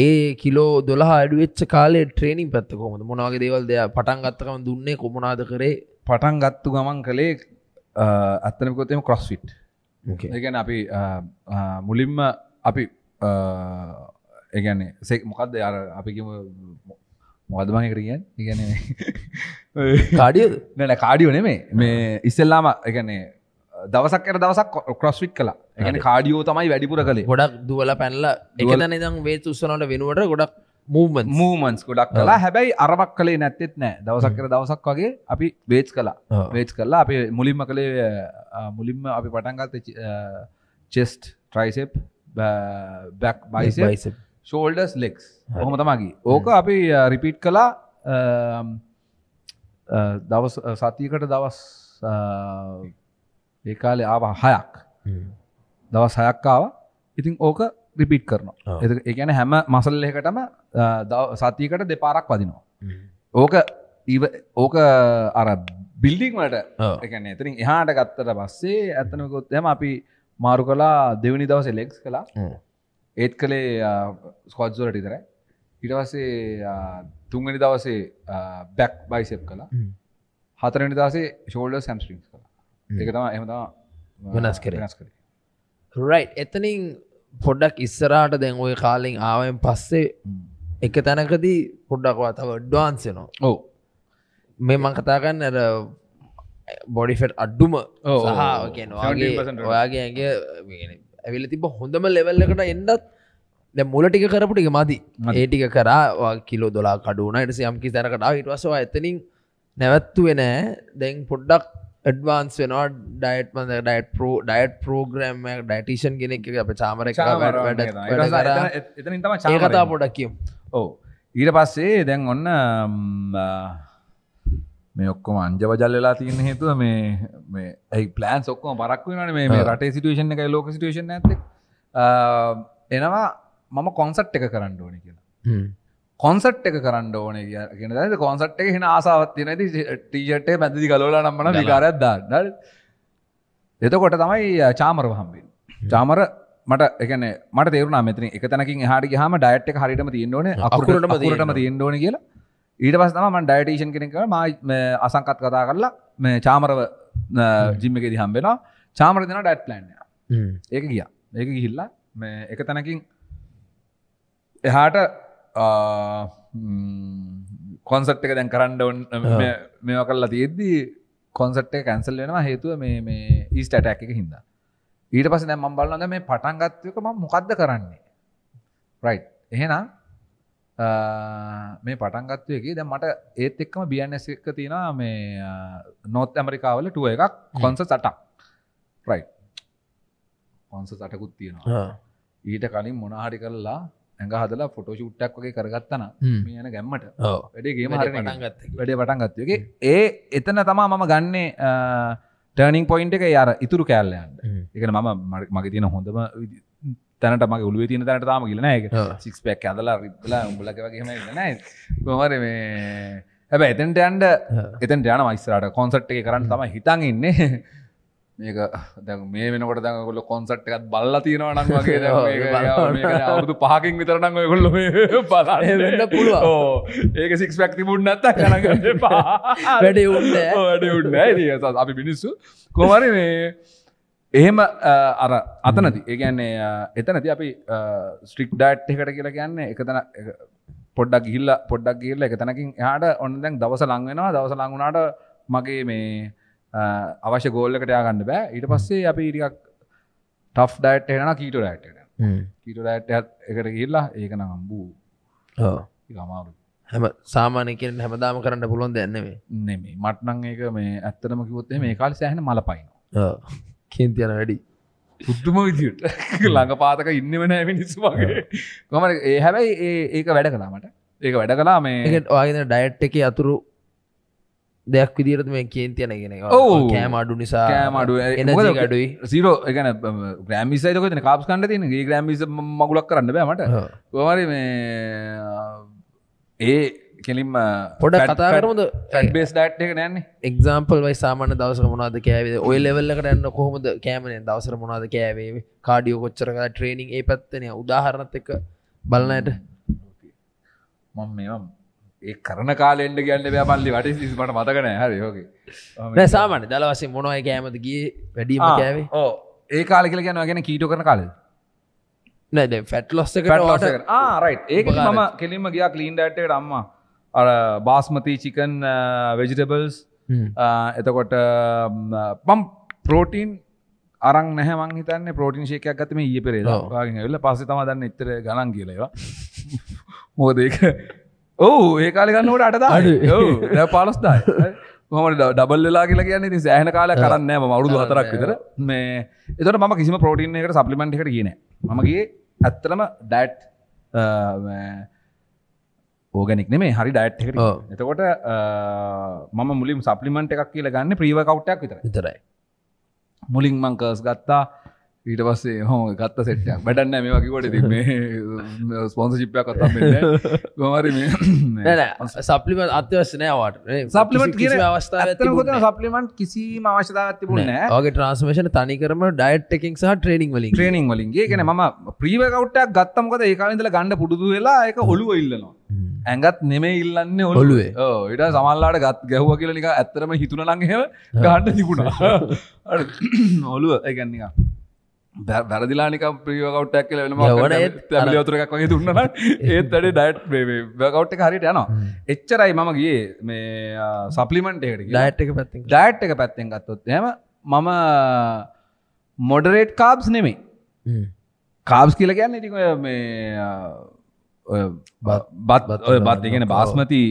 ඒ කිලෝ දොලා අඩුවෙච්ච කාලේ ට්‍රේනිින් පැත්තකොමද මොනාගේ දේවල් දෙය පටන් ගත්තකම දුන්නේ කොමනාද කරේ පටන් ගත්තු ගමන් කළේ අත්තනකොතම කොස්විට් ඒගැන අපි මුලින්ම අපි ඒගැන්නේ සෙක් මොකක්ද අර අපිම මොදමගේ කරියන් ඉගැන කාඩිය නට කාඩියෝ නෙමේ මේ ඉස්සල්ලාම එකනේ දවසක්කට දවසක් කොක්‍රස්විට් කලා එකන කාඩියෝ තමයි වැඩිපුර කළේ ගොඩක් දුවල පැල්ල එකත නිදම් වේ තුස්සනට වෙනුවට ගොඩක් මූම මූමන්ස් ගොඩක් කලා හැබැයි අරමක් කලේ නැත්තෙත් නෑ දවසක්කර දවසක් වගේ අපි වේච් කලා වේච් කල්ලා අපේ මුලින්ම කළේ මුලින්ම අපි පටන්ගත්ත chest tricep back biceps shoulders legs හොම තමගේ ඕක අපි රිපීට් කලා දවස් සතියකට දවස් ඒ කාලේ ආව හයක් දවස් හයක්කාව ඉතින් ඕක රිපිට් කරනවා එකන හැම මසල්ලකටම සතියකට දෙපාරක් වදිනවා ඕක ඕක අර බිල්ඩික්මට එකන එතිරින් එහාට ගත්තට පස්සේ ඇතනකොත් එම අපි මාරු කලා දෙවනි දවස ලෙක්ස් කලා ඒත් කළේ ස්කොජ්ජලට ඉතරයි ඉටවසේ තුන්ගනි දවසේ බැක් බයිසප් කලා හතරනි දසේ ෂෝල්ඩ සැම්ස්ටිංස් Hmm. ඒක තම එහම වෙනස් කර වෙනස් කර රයි් එතනින් පොඩ්ඩක් ඉස්සරහට දැන් ඔය කාලෙෙන් ආවෙන් පස්සේ hmm. එක තැනකදී පොඩ්ඩක්වා තව ඩ්වාන්සනවා ඕ මේ මං කතාගන්න ඇර බොඩිෆෙට් අඩ්ඩුම ඕහාගේ ඔයාගේගේ ඇවිල තිබ හොඳම ලෙවල්ලකට එන්නත් මුල ටික කරපුටික මදි ඒටික කරා කිලෝ දොලා කඩුන ට යම්කි තැනකට ඉටවසවා ඇතනින් නැවැත්තුවෙනෑ දැන් පොඩ්ඩක් ඩ්වාන්ස් වෙනවා ඩයිට් මද ඩයිට් පෝ ඩයිට් පෝග්‍රම් ඩයිටේෂන් ගෙන එක අප චාමර කතා පොඩක් කියම් ඕ ඊට පස්සේ දැන් ඔන්න මේ ඔක්කොම අංජවජල් වෙලා තියෙන හේතුව මේ ඇයි පලෑන් ඔක්කොම පරක් වන මේ රටේ සිටුවේෂන් එක ලෝක සිටුවේෂන් ඇත එනවා මම කොන්සට් එක කරන්න ඕන කියලා කොන්සට් එක කරන්න ඕන කියෙන ද කොන්සට් එක හිෙන ආසාවත් තින ටීජටේ පැදිදි කලෝල නම්බන විකාරයක් දාන්න එතකොට තමයි චාමරව හම්බින් චාමර මට එකන මට තේරුණ මෙතන එක තැනකින් හට හම ඩයිට් එක හරිටම තියන්නඕන අකුරටම දරටම තියන්නඕන කියලා ඊට පස් තම මන් ඩයිටේෂන් කෙනෙක ම අසංකත් කතා කරලා මේ චාමරව ජිම්මක දිහම් වෙලා චාමර දෙන ඩයිට් ලන්න ඒක ගිය ඒක ගිහිල්ලා එක තැනකින් එහාට කොන්සට් එක දැන් කරන්න ඔන්න මෙම කරලා තියෙද්දී කොන්සට් එක කැන්සල් වෙනවා හේතුව මේ ඊස්ටටැක් එක හින්දා ඊට පස දැ මම් බලන්න මේ පටන්ගත්වක ම මොකක්ද කරන්නේ රයි් එහෙනම් මේ පටන්ගත්වයකි දැ මට ඒත් එක්කම බියන්නස් එක තියෙන මේ නොත් ඇමරිකාවල ටුව එකක් කොන්ස සටක් රයි් කොන්ස සටකුත් තියෙනවා ඊට කලින් මොනහරි කරලා ඇඟ හදලා ෆොටෝෂුට්ටක් වගේ කරගත්තන මේ යන ගැම්මට වැඩේගේ හරගත් වැඩේ පටන් ගත්තයගේ ඒ එතන තමා මම ගන්නේ ටර්නිින් පොයින්ට එක යාර ඉතුරු කෑල්ලයන්ට එකන මම මගේ තියෙන හොඳම තැනට මගේ උළුව තින තැනට තාම කියලන එක සිික්ස් පැක් ඇදලා රිදලා උඹලක වගේම නෑ කොමර මේ හැබැ එතන්ට ඇන්ඩ එතන් යන මයිස්රට කොන්සට් එක කරන්න තම හිතන් ඉන්නේ මේක දැ මේ වෙනකට දැකොල කොන්සට් එකත් බල්ල තියෙනවනක් වගේ අවුදු පහකින් විතරනං ඔයකොල්ල බලන්න පුළුව ඒක සික්ස් පැක්ති බුන්න ඇත්ත කනගට වැඩ උන්න වැඩ උන්න ඇ අපි මිනිස්සු කොමරි මේ එහෙම අර අතනති ඒගැන්නේ එතනති අපි ස්ට්‍රික් ඩට් එකට කියලා කියන්නේ එකතන පොඩ්ඩක් ගිල්ල පොඩ්ඩක් ගිල්ල එක තැනකින් යාට ඔන්න දැන් දවස ලංවෙනවා දවස ලංගුණට මගේ මේ අවශ්‍ය ගෝල්ලකටයා ගන්න බෑ ඊට පස්සේ අපි ඉඩක් ටෆ් ඩයිට් එෙන කීට ඩයිට් කීට ඩයිට් එකට කියල්ලා ඒකන අම්බූ ගමාරු හැම සාමානයකෙන් හැමදාම කරන්න පුළොන් දෙන්නවේ නෙමේ මට්නං ඒක මේ ඇත්තනම කිවොත්තේ මේ කාල සෑහන මල පයින කේන්තියන වැඩි පුද්දුම විදිට ළඟ පාතක ඉන්න වන මිනිස්සු වගේ කොමට ඒ හැබැයි ඒක වැඩ කලාමට ඒක වැඩ කලා මේ වාගෙන ඩයිට් එක අතුරු දෙයක් විදිරට මේ කියෙන් තියන ගෙන කෑමඩු නිසා කෑමඩු ගඩුයි සිරෝ එකන ග්‍රමිසයික තින කාප් කන්ඩ තින ගේ ග්‍රමිස මගුලක් කරන්න බෑමට පවාර මේ ඒ කෙලින්ම පොඩ කතාරමද බේස් ඩට් එක නෑන්නේ එක්ම්පල් වයි සාමාන දවස මොනාද කෑවේ ඔය ලෙවල්ලකට යන්න කොහොමද කෑමනෙන් දවසර මොනාද කෑවේ කාඩියෝ කොච්චරක ට්‍රේනිින් ඒ පැත්තනය උදාහරණත් එක බලනයට මම මේම් ඒ කරන කාලෙන්ට ගන්න බෑපල්ලි වට මට මතකන හරි ෝක සාමන දලවසේ මොනොයි කෑමද ගිය වැඩීම කෑවේ ඕ ඒ කාල කියල ගැන ගැන කීට කරන කාල නැද ෆැට් ලොස්ස රයි ඒ ම කෙලින්ම ගියා කලීන් ඩටේ අම්මා අ බාස්මති චිකන් වෙජිටබල්ස් එතකොට පම් පෝටීන් අරන් නැහැ මංහිතන්න පෝටින් ශේකයක් ගතම ඒ පෙරේ ගෙල්ල පස තම දන්න එතර ගණන් කියලවා මෝදක ඕ ඒ කාලගන්න ට අටද පාලස්දායි මට ඩබල් වෙලා කියලා කියන්නේ සෑහන කාල කරන්න ම අවුදු හතරක් විතර මේ එතට ම කිසිම පෝටීන් එකට සප්ලිමෙන්ට් එකට කියන මගේ ඇත්තලම ඩැට් ඕගනික් නෙේ හරි ඩයිට් එකට එතකොට මම මුලින් සප්ලිමෙන්ට් එකක් කියලා ගන්න ප්‍රීව කවට්ටක් විතර විතරයි මුලින් මංකස් ගත්තා ඊට පස්සේ හම ගත්ත සෙට්ටයක් වැඩන්න මේ වකිකොට ති මේ ස්පොන්ස ශිප්පයක් කතම් ගොමරි සපලිම අත්‍යවශනයවාට සපලිමට කිය අවස්ථාවත සපලිමට කිසි අවශ්‍යතාත්තිබුණ ගේ ට්‍රන්ස්මේෂන තනිකරම ඩයිට් එකින් සහ ට්‍රේනිින් වලින් ට්‍රේනිින් වලින්ගේ ගෙන ම ප්‍රීවකවට්ටක් ගත්තමකද ඒකාලඳල ගණඩ පුටුදු වෙලා එක හොළුව ඉල්ලනවා ඇඟත් නෙම ඉල්ලන්න ඔොළුවේ ඉට සමල්ලාට ගත් ගැහ්ව කියලනික ඇත්තරම හිතුන ලංහෙව ගණ්ඩ තිබුණා ඔලුව ඇගැන්නක වැරදිලානික ප්‍රියකවට්ටක් කියල වෙනම තරක් වගේ දුන්න ඒත් වැඩ ඩයිට් කවට් හරිට යනවා එච්චරයි මම ගිය මේ සපලිමෙන්ටේට ඩයිට් එක පැත්ති ඩයිට් එක පැත්තෙන් ගත්තොත් එම මම මොඩරේට් කාබ්ස් නෙමේ කාබ්ස් කියල කියන්න ඉතික මේ බත් ඔය බත් ඉගෙන බාස්මති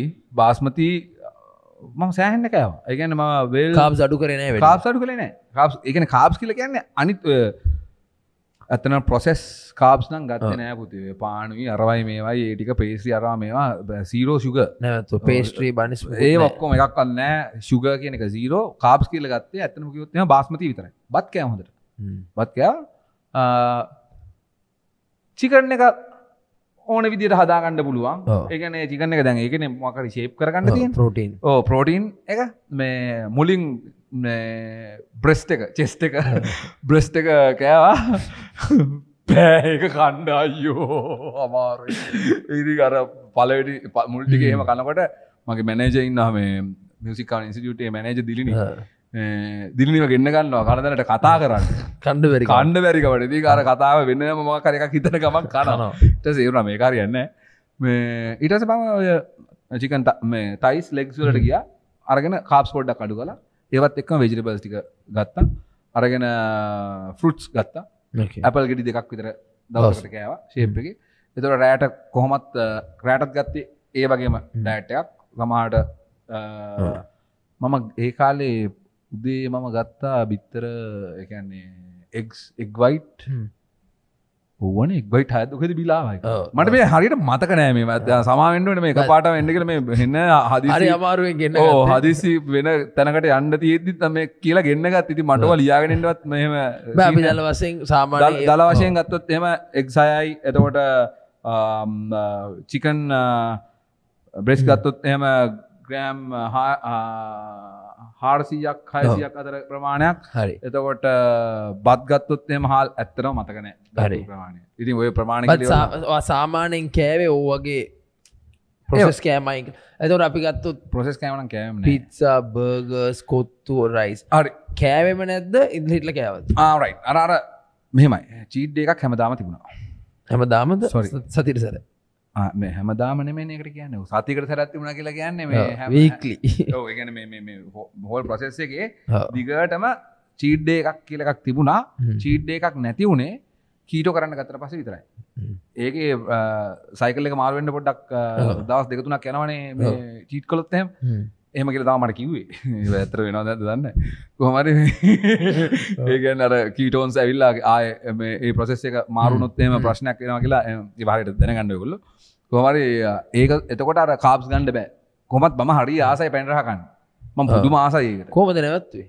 බාස්මති මම සෑහෙන්න්න කෑව ඒගැන ම වේල් කාබ් සඩු කරන කාබ් සඩු කලන කාබ් එකන කාබ්ස් කියල කියන්නේ අනිත් ඇතන පොසෙස් කාප්ස් නම් ගත්ත නෑ පුතිේ පානුවී අරවයි මේවායි ඒටික පේසි අරවා මේවා සීරෝ සුග නැතු පේස්ට්‍රී බනිස් ඒ ඔක්කොම එකක් කන්නෑ සුග කියනක සීරෝ කාප්ස් කියල ගත්තේ ඇතන කිවත්ම බාස්මති විතර බත් කෑමහොට බත්කයා චිකරන එක ඕන විදිට හදාගන්න පුළුවන් ඒකන චිකන එක දැන් ඒකන මකරි ශේප් කරගන්න ති පෝටීන් ඕ පෝටීන් එක මේ මුලින් බ්‍රෙස්් එක චෙස්ට එක බ්‍රෙස්් එක කෑවා පෑක කණ්ඩ අයෝ අමාර ඉරි අර පලඩි මුල්ටික එහෙම කනකොට මගේ මැනේජ ඉන්නම මියසිකා ඉන්සිටියුටේ මැනේජ දිලිනි දිලිනිව ගෙන්න්න ගන්නවා කනදනට කතා කරන්න කණ්ඩවැරි කණ්ඩ වැරිකවට දී අර කතාව වෙන්න ම කරක හිතන ගමක් කනනවාට සේරුණ මේ කාරයන්න ඉටස පම ඔය චිකන් මේ තයිස් ලෙක්සුලට ගිය අරගෙන කාප්ස් පොඩ්ඩක් අඩු කලා ඒවත් එක්ම වෙජිරිබල්ස්ටික ගත්තා අරගෙන ෆෘට්ස් ගත්තා අපල් ගෙඩි දෙකක් විතර දවසට කෑවා ශේප්ක එතුට රෑට කොහොමත් රෑටත් ගත්තේ ඒ වගේම ඩෑටයක් ගමාට මම ඒ කාලේ උදේ මම ගත්තා බිත්තර එකන්නේ එක් එක්වයිට් ඕන එක්බයි හයතුකෙද බිලාවයි මට මේ හරිට මතක නෑ මේ සමාවෙන්ට මේ පාට එන්නකට මේ හන්න හදිරි අමාරුවෙන් ගන්න හදිසි වෙන තැනකට යන්න තියෙද්දි තම කියලා ගෙන්න්නගත් ඉති මටව ලියාගෙනටවත් මෙම දල වසෙන් සාමා දල වශයෙන් ගත්තොත් එම එක්සයයි එතකොට චිකන් බ්‍රෙස් ගත්තොත් එම ග්‍රෑම් හා හාරසියක් හයසියක් අතර ප්‍රමාණයක් හරි එතකොට බත්ගත්තොත්ේ මහල් ඇත්තන මතකන හරි ප්‍රමාණය ඉතින් ඔය ප්‍රමාණ සාමානයෙන් කෑවේ ඕවගේ ප්‍රසෙස් කෑමයි ඇතට අපි ගත්තු ප්‍රසෙස් කෑමන කෑම පිත්සා බර්ගස් කොත්තු රයිස් අරි කෑවම නැද්ද ඉදිහිටල කෑවත් ආරයි අර අර මෙහෙමයි චීඩ්ඩ එකක් හැමදාම තිබුණා හැමදාමද සතිරිසර හැමදාම මේකට කියන්න සතිකට සැරත් වුණ කියලා කියන්න වීක්ලි හොල් ප්‍රසෙස්සගේ දිගටම චීඩ්ඩේ එකක් කියලකක් තිබුණා චීඩ්ඩේ එකක් නැති වුණේ කීට කරන්න ගතර පස විතරයි ඒක සයිකල එක මාරුවෙන්ට පොඩ්ඩක් දවස් දෙකතුනක් යනවනේ චීට් කොළොත්තයම් එහම කියල තාමට කිව්වේ ඇතර වෙනවාද දන්න කොහමරි ඒකන් අර කීටෝන්ස් ඇවිල්ලා ආය ඒ ප්‍රසෙස් එක මාරුණොත්තේම ප්‍රශ්නයක් වෙනවා කියලා වාරයට දැනගන්නයකුල්ලෝ කොමරි ඒක එතකොට අර කාබ්ස් ගණ්ඩ බෑ කොමත් බම හරි ආසයි පැන්රහකන්න ම පුදු මාසයකට කෝමද නැවත්වේ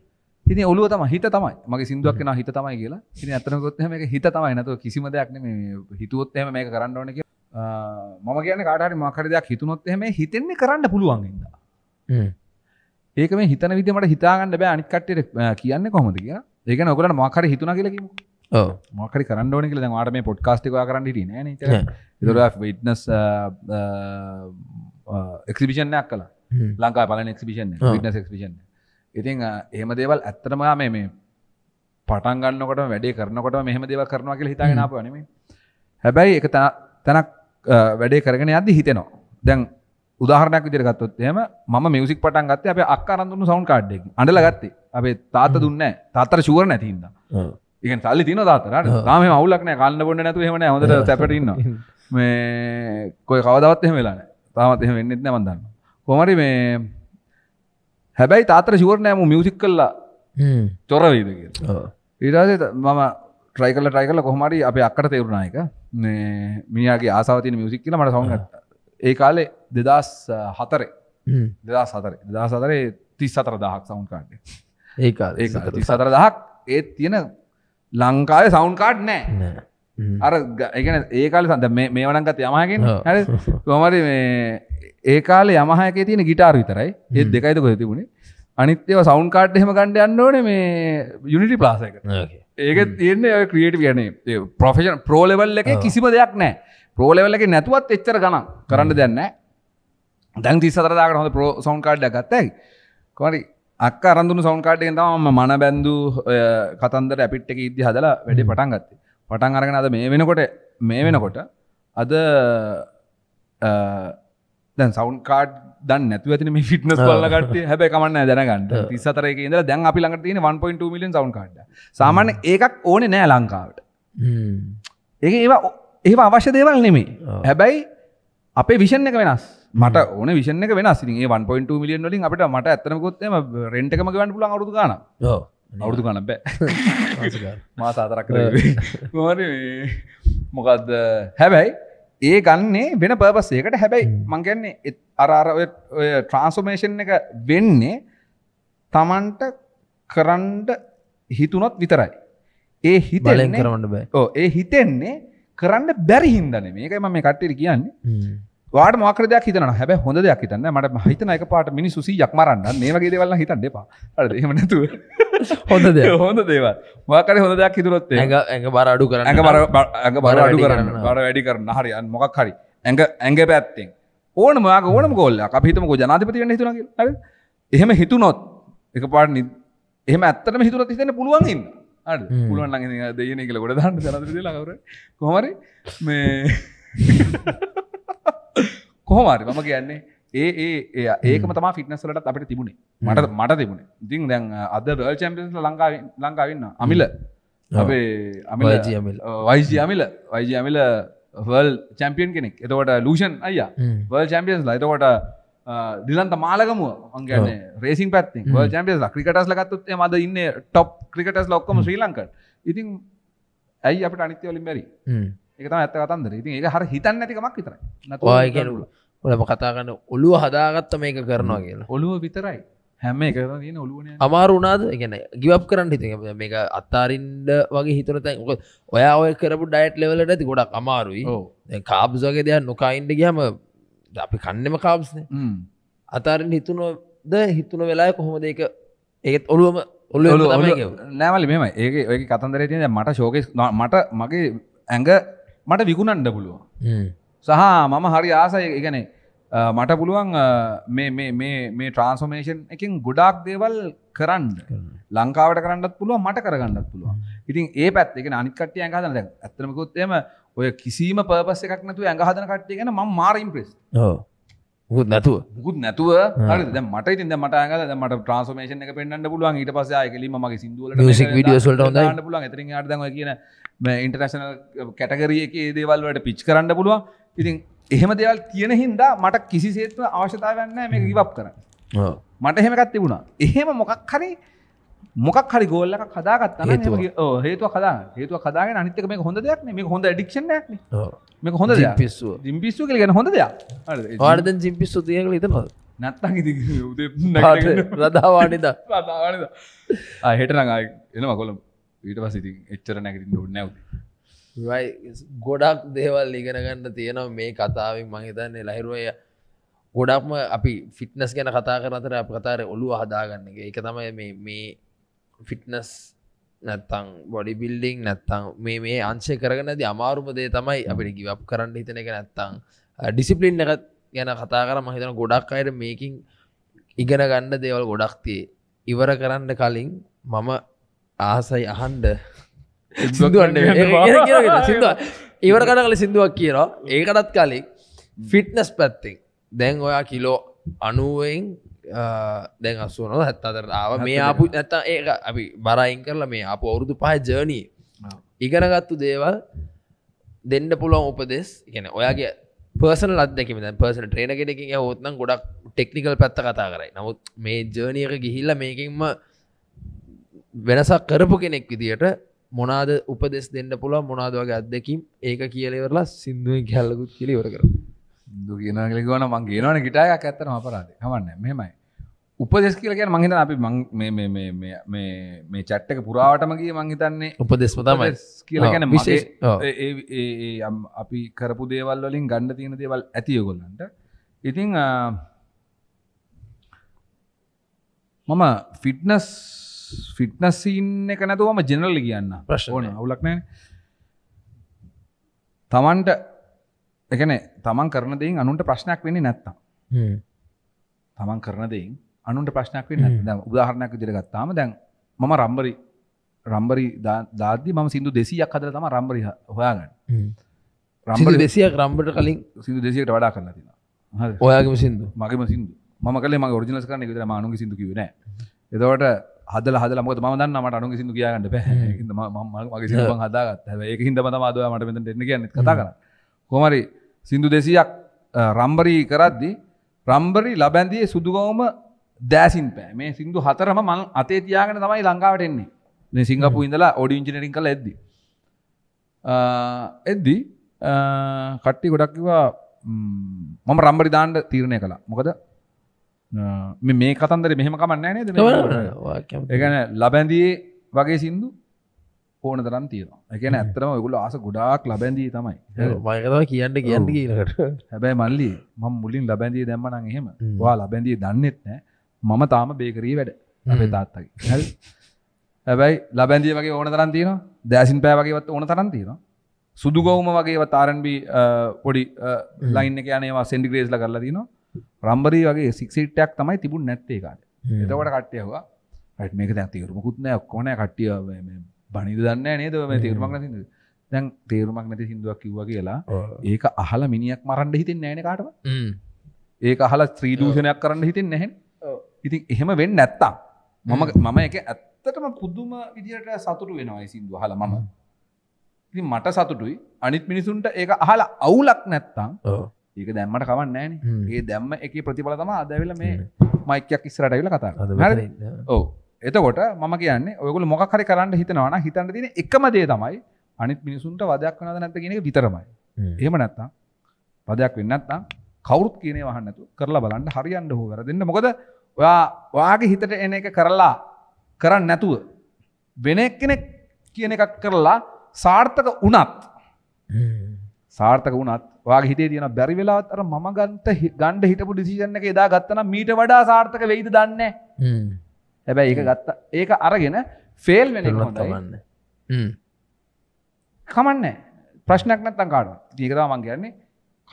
ඉති ඔලුව තම හිත තමයි මගේ සිින්දුවක් න හිත තමයි කියලා ඉ අතනකොත් මේක හිත තමයි නතු කිසිම දෙයක්න හිතුවොත් එම මේ කරන්නඕන කිය මම කියන කාටරි මකර දෙයක් හිතුනොත් එහම හිතෙන්නේ කරන්න පුළුවන්ගන්න ඒක මේ හිතන විදමට හිතාගන්න බෑ අනිකට්ට කියන්න කොහොමද කිය ඒක නොකරන මකර හිතුන කියලකිම මකරි කරන්න ඕන කියල වාට මේ පොඩ්කාස්ටික කරන්න න ඉතුර විට්නස් එක්සිිෂනයක් කලා ලංකා පල එක්සිිෂන් විටනස් එක්ිෂන් ඉතින් uh, එහෙම දේවල් ඇත්තරමයා මේ පටන් ගන්නකොට වැඩේ කරනකොට මෙහම දේව කරනවා කියල හිතාගෙන පනීම හැබැයි එක තැනක් uh, වැඩේ කරගෙන අද හිතෙනවා දැන් උදාහරණයක් විදිරගත්තොත් එම ම මියසික් පටන් ගත්තේ අප අක්කාරඳුන්න සවන් කාඩ්ඩෙක් අඩල ගත්තේ අපේ තාත දුන්න තාතර ශුවර නැතින්ද ඉගෙන් සල්ලි තින තාතර ම අවුලක්න කන්න බොන්න නැතු හෙම හොඳ සැපටන්න මේ කොයි කවදවත් එහෙම වෙලාන තාමත් එහෙම වෙන්නෙත් නෑ මන් දන්නවා. කොහමරි මේ හැබැයි තාතර ෂුවර් නෑ මම මියුසික් කළා චොර වෙයිද කියලා. ඊට පස්සේ මම try කළා try කළා කොහමරි අපේ අක්කට තේරුණා එක. මේ මිනිහාගේ ආසාව තියෙන මියුසික් කියලා මට සවුන්ඩ් ගත්තා. ඒ කාලේ 2004 2004 2004 34000ක් සවුන්ඩ් කාඩ් එක. ඒ කාලේ 34000ක් ඒත් තියෙන ලංකාවේ සවුන්ඩ් කාඩ් නෑ. නෑ. අර එකන ඒකාල සඳ මේ වනගත යමහගෙන් හ කොමරි ඒකාල යමහක තින ගිටාර විතරයි ඒත් දෙකයිත කො තිබුණේ අනිත්‍යව සෞන් කාට් එහෙම ගණඩ අන්නඕන මේ යුනිටි පාසයක ඒක තියන්නේ ඔය ක්‍රියට කියන පොෆෙෂන් ප්‍රෝලෙවල් එක කිසිම දෙයක් නෑ ප්‍රෝලෙවල්ල එක නැතුවත් එච්චර ගනම් කරන්න දෙන්න දැන් ති සතරදාගන හොඳ ප්‍රෝ සෞන් කාඩ්ඩ ගත්තයි කොමරි අක් අරඳු සෞන් කාඩ්ගෙන් තම මන බැන්දු කතන්දර ඇපිට් එක ඉදදි හදලා වැඩි පටන් ගත්තේ පටන් අරගෙන අද මේ වෙනකොට මේ වෙනකොට අද දැන් සවන් කාඩ් දන්න නැතුව ඇතින මේ ෆිට්නස් බලකට හැබැ කමන්න දැනගන්න තිසතර එක ඉදර දැන් අපි ළඟට තියෙන 1.2 මිලියන් සවන් කාඩ් සාමාන්‍ය ඒකක් ඕනේ නෑ ලංකාවට ඒ ඒවා ඒ අවශ්‍ය දේවල් නෙමේ හැබැයි අපේ විෂන් එක වෙනස් මට ඕන විෂන වෙනස් ඒ 1.2 මිලියන් වලින් අපට මට ඇතනකොත් රෙන්ටකම ගවන්න පුලන් අරුතු ගන්න අවුදු ගන්න බෑ මා සාතරක්කර මොකක්ද හැබැයි ඒ ගන්නේ වෙන පර්පස් ඒකට හැබැයි මංගන්නේ අරාර ඔය ට්‍රන්ස්ෝමේෂන් එක වෙන්නේ තමන්ට කරන්ඩ හිතුනොත් විතරයි ඒ හිත කරන්න බෑ ඒ හිතෙන්නේ කරන්න බැරිහින්දන මේකයි ම මේ කට්ටර කියන්නේ වාට මාකරදයක් හිතන හැබ හොඳ දෙයක් හිතන්න මට හිතන එක පාට මිනි සුසියක් මරන්න මේගේ දෙවල්ල හිතන්න එපා අට එමනතු හොඳ දෙ හොඳ දේව මාකර හොඳ දෙයක් හිතුරොත් ඇඟ බර අඩු කරන්න ඇඟ බර ඇඟ බර අඩු කරන්න බර වැඩි කරන්න හරියන් මොකක් හරි ඇඟ ඇඟ පැත්තෙන් ඕන මක ඕන ගොල්ල අපිතමක ජනාතිපති වන්න හිතුන එහෙම හිතුනොත් එක පාට එහෙම ඇත්තටම හිතුරත් හිතන්න පුළුවන් ඉන්න අඩ පුළුවන් ලඟ දෙයන කියල ගොඩ දන්න ජනතිපති ලකවර කොහමරි මේ කොහොමරි මම කියන්නේ ඒ ඒ ඒකම තම ෆිටනස්ලට අපට තිබුණේ මට මට තිබුණේ ඉතින් දැන් අද බල් චම්පියන්ස් ලංකාව ලංකාවන්න අමිල අපේ අමිල වයිජ අමිල වයිජ අමිල වල් චම්පියන් කෙනෙක් එතකොට ලූෂන් අයියා වල් චම්පියන්ස් ලයිතකොට දිලන්ත මාලකමුව අන්ගන රේසින් පැත්ති චම්පියස් ක්‍රිකටස් ලගත්තුත් මද ඉන්න ටොප් ක්‍රිකටස් ලොක්කම ශ්‍රී ලංකට ඉතින් ඇයි අපට අනිත්‍යවලින් බැරි එකතම ඇත කතන්දර ඉති ඒ හර හිතන්න නැතිකමක් විතරයි ගැනල ඔලම කතාගන්න ඔලුව හදාගත්ත මේක කරනවා කියලා ඔලුව විතරයි හැම එක තින ඔලුවන අමාරුනාද ගැන ගිවප් කරන්න හිත මේක අත්තාරින්ඩ වගේ හිතන තැන් ඔයා ඔය කරපු ඩයිට් ලෙවලට ඇති ගොඩක් අමාරුයි කාබ්ස් වගේ දෙයක් නොකයින්ඩ ගහම අපි කන්නෙම කාබ්ස්න අතාරින් හිතුනොද හිතුන වෙලා කොහොමද එක ඒත් ඔලුවම ඔල්ල නෑවලි මෙම ඒ ඒ කතන්දර තිය මට ශෝකෙස් මට මගේ ඇඟ මට විකුණන්ඩ පුළුවන් සහ මම හරි ආසය එකනේ මට පුළුවන් මේ ට්‍රන්ස්ෝමේෂන් එකින් ගොඩාක් දේවල් කරන්න ලංකාවට කරන්නත් පුළුව මට කරගන්නත් පුළුවන් ඉතින් ඒ පැත් එක අනිකටිය ඇඟහදන ඇතමකුත්තේම ඔය කිසිීම පපස්ස එකක් නැතු ඇඟහදන කට්ටේ ගෙන ම මාරීම් ප්‍රෙස් ගුත් නැතුව ගුත් නැතුව හරි මට ඉතින් මට ඇඟ මට ට්‍රන්ස්ෝමේෂන එක පෙන්න්න පුළුවන් ඊට පස එකලීම මගේ සිදුවල ිඩියසල්ට න්න පුළුවන් ඇතිර අද කියන ඉන්ටර්නශනල් කැටගරිය එක දේවල්වට පිච් කරන්න පුළුවන් ඉතින් එහෙම දෙවල් තියෙන හින්දා මට කිසිසේත්ව අවශ්‍යතාවන්න මේ ගිවක් කර මට එහෙමකත් තිබුණා එහෙම මොකක් හරි මොකක් හරි ගෝල්ලක කදාගත් හේතුව කදා හේතුව කදාග අනිතක මේ හොඳ දෙයක් මේ හොඳ ඩික්ෂන් මේ හොඳ පිස්සු ජිම්පිස්සු කල ගැන හොඳ දෙයක් ආර්ද ජිම්පිස්සු තියක ඉතම නැත්තන් ඉති රදාවාඩිද හෙට නඟයි එන මකොළම් ඊට පසිති එච්චර නැගරින් ඩොන්න ඇති ගොඩක් දේවල් ඉගෙනගන්න තියෙනවා මේ කතාවෙන් මහිතන්නේ ලහිරුවය ගොඩක්ම අපි ෆිට්නස් ගැන කතා කරතර අප කතාර ඔලු හදාගන්න එක එක තමයි මේ ෆිට්නස් නැත්තං බොඩි බිල්ඩිං නැත්තං මේ මේ අංශය කරගනද අමාරුම දේ තමයි අපිට ගිවප් කරන්න හිතන එක නැත්තං ඩිසිපලින් එකත් ගැන කතා කර මහිතන ගොඩක් අයට මේකින් ඉගෙන ගන්න දේවල් ගොඩක්තිේ ඉවර කරන්න කලින් මම ආසයි අහන්ඩ සිදුවන්න සිද ඉවර කන කල සිින්දුවක් කියනවා ඒකටත් කාලෙක් ෆිට්නස් පැත්තිෙන් දැන් ඔයා කිලෝ අනුවෙන් දැන් අස්සුවනො හැත් අතර ආව මේ ආපු නැත ඒ අපි බරයින් කරලා මේ අප අවුරුදු පහ ජර්නී ඉගෙනගත්තු දේවල් දෙන්න පුළුවන් උපදෙස් ගැන ඔයාගේ පර්සන ලදකම පර්සන ට්‍රේන කෙනෙකින් හෝත්නම් ගොඩක් ටෙක්නිකල් පැත්ත කතා කරයි නමුත් මේ ජර්නියක ගිහිල්ල මේකින්ම වෙනසක් කරපු කෙනෙක් විදිට මොනාද උපදෙස් දෙන්න පුළ මොනාද වගේ අත්දැකම් ඒක කියලෙවරලා සිින්දුවෙන් ගැල්ලකුත් කියලි වර කර දුගෙනගලගවන මගේ නවන ගිටායක් ඇත්තන අපරාද හමන්න මෙමයි උපදෙස් කියල කියන මහිත අපි මේ චට්ටක පුරාවටමගේ මංහිතන්නේ උපදෙස්මතමයි කියලගැන විශේෂ අපි කරපු දේවල් වලින් ගණ්ඩ තියෙන දේවල් ඇතියගොල්ලන්ට ඉතිං මම ෆිට්නස් ෆිට්නස් සීන් එක නැතුවම ජනරල කියන්න ප්‍රශ්න අවුලක් නෑ තමන්ට එකන තමන් කරන දෙයින් අනුන්ට ප්‍රශ්නයක් වෙන්නේ නැත්තම් තමන් කරන දෙයින් අනුන්ට ප්‍රශ්නයක් වෙන්න උදාහරණයක් දිර ගත්තාම දැන් මම රම්බරි රම්බරි දාදදි ම සිදු දෙසියක් අදර තම රම්බරි හොයාගන්න රම්බරි දෙසියක් රම්බට කලින් සිදු දෙසියට වඩා කරන්න තින ඔයාගම සිදු මගේම සිදු ම කල මගේ රජිනස් කරන විතර මානුගේ සිදුකිවන එතවට හදල හදල මොක ම දන්න මට අනු සිදු කියගන්න මගේ සි හදාගත් ඒක හිද මත මාද මට මෙත දෙන්න කියන්න කතා කර කොමරි සිින්දු දෙසියක් රම්බරී කරද්දි රම්බරි ලබැන්දියේ සුදුගවම දෑසින් පෑ මේ සිින්දු හතරම මං අතේ තියාගෙන තමයි ලංකාවටෙන්නේ සිංගපු ඉඳලා ඔඩි ඉංජිනරින් කල ඇද්දි එද්දි කට්ටි ගොඩක්කිවා මම රම්බරි දාන්ඩ තීරණය කලා මොකද මේ කතන්දර මෙහෙම කමන්න නේද ඒගැන ලබැඳී වගේ සින්දු ඕන තරම් තියෙනවා එකන ඇත්තරම ඔගුල ආස ගොඩාක් ලබැඳී තමයි මයකතව කියන්න කියන්න කියනකට හැබැයි මල්ලි මම් මුලින් ලබැඳී දැම්මනන් එහෙම වා ලබැඳී දන්නෙත් නෑ මම තාම බේකරී වැඩ අපේ තාත්තගේ හැල් හැබැයි ලබැඳිය වගේ ඕන තරන් තියෙන දෑසින් පෑ වගේවත් ඕන තරන් තියෙන සුදුගවම වගේ තාරන්බි පොඩි ලයින්න කියනවා සෙන්ඩිග්‍රේස්ල කරලා තිනවා රම්බරී වගේ සික්සිටක් තමයි තිබුණ නැත්තේ කාට එතකොට කට්ටයවා ඇට මේක දැ තේරුමකුත්න ඔක්කොන කට්ටිය බනිද දන්න නේද මේ තේරුමක් නැති දැන් තේරුමක් නැති සිින්දුවක් කිව්ව කියලා ඒක අහල මිනිියක් මරන්ඩ හිතෙන් නෑන කාටව ඒක අහල ස්ත්‍රී දූෂණයක් කරන්න හිතෙන් නැහැන් ඉතින් එහෙම වෙන්න නැත්තා මම මම එක ඇත්තටම පුද්දුම විදිට සතුරු වෙනවායි සිින්දු හල මම ඉති මට සතුටුයි අනිත් මිනිසුන්ට ඒක අහල අවුලක් නැත්තං ඒක දැම්මට කවන්නෑන ඒ දැම්ම එක ප්‍රතිඵල තම අදවෙල මේ මයිකයක් ඉස්රට ඇවිල කතා ඕ එතකොට මම කියන්න ඔයගුල මොකරි කරන්න හිතනවාන හිතන්න තින එකම දේ තමයි අනිත් මිනිසුන්ට වදයක් වනද නැත කියෙන විතරමයි එහෙම නැත්තා පදයක් වෙන්නත්තා කවුරුත් කියනේ වහන්නතු කරලා බලන්න හරියන්න හෝ වැරදින්න මොකද ඔයා වාගේ හිතට එන එක කරලා කරන්න නැතුව වෙන කෙනෙක් කියන එකක් කරලා සාර්ථක වනත් සාර්ථක වුණත් වගේ හිතේ තියෙන බැරි වෙලාත් අර මම ගන්ත ගණ්ඩ හිටපු ඩිසිෂන් එක එදා ගත්තන මීට වඩා සාර්ථක වෙයිද දන්නේ හැබැයි ඒක ගත්ත ඒක අරගෙන ෆෙල් වෙන හොඳන්න කමන්න ප්‍රශ්නයක් නැත්තන් කාඩුව ඒකතා මං කියන්නේ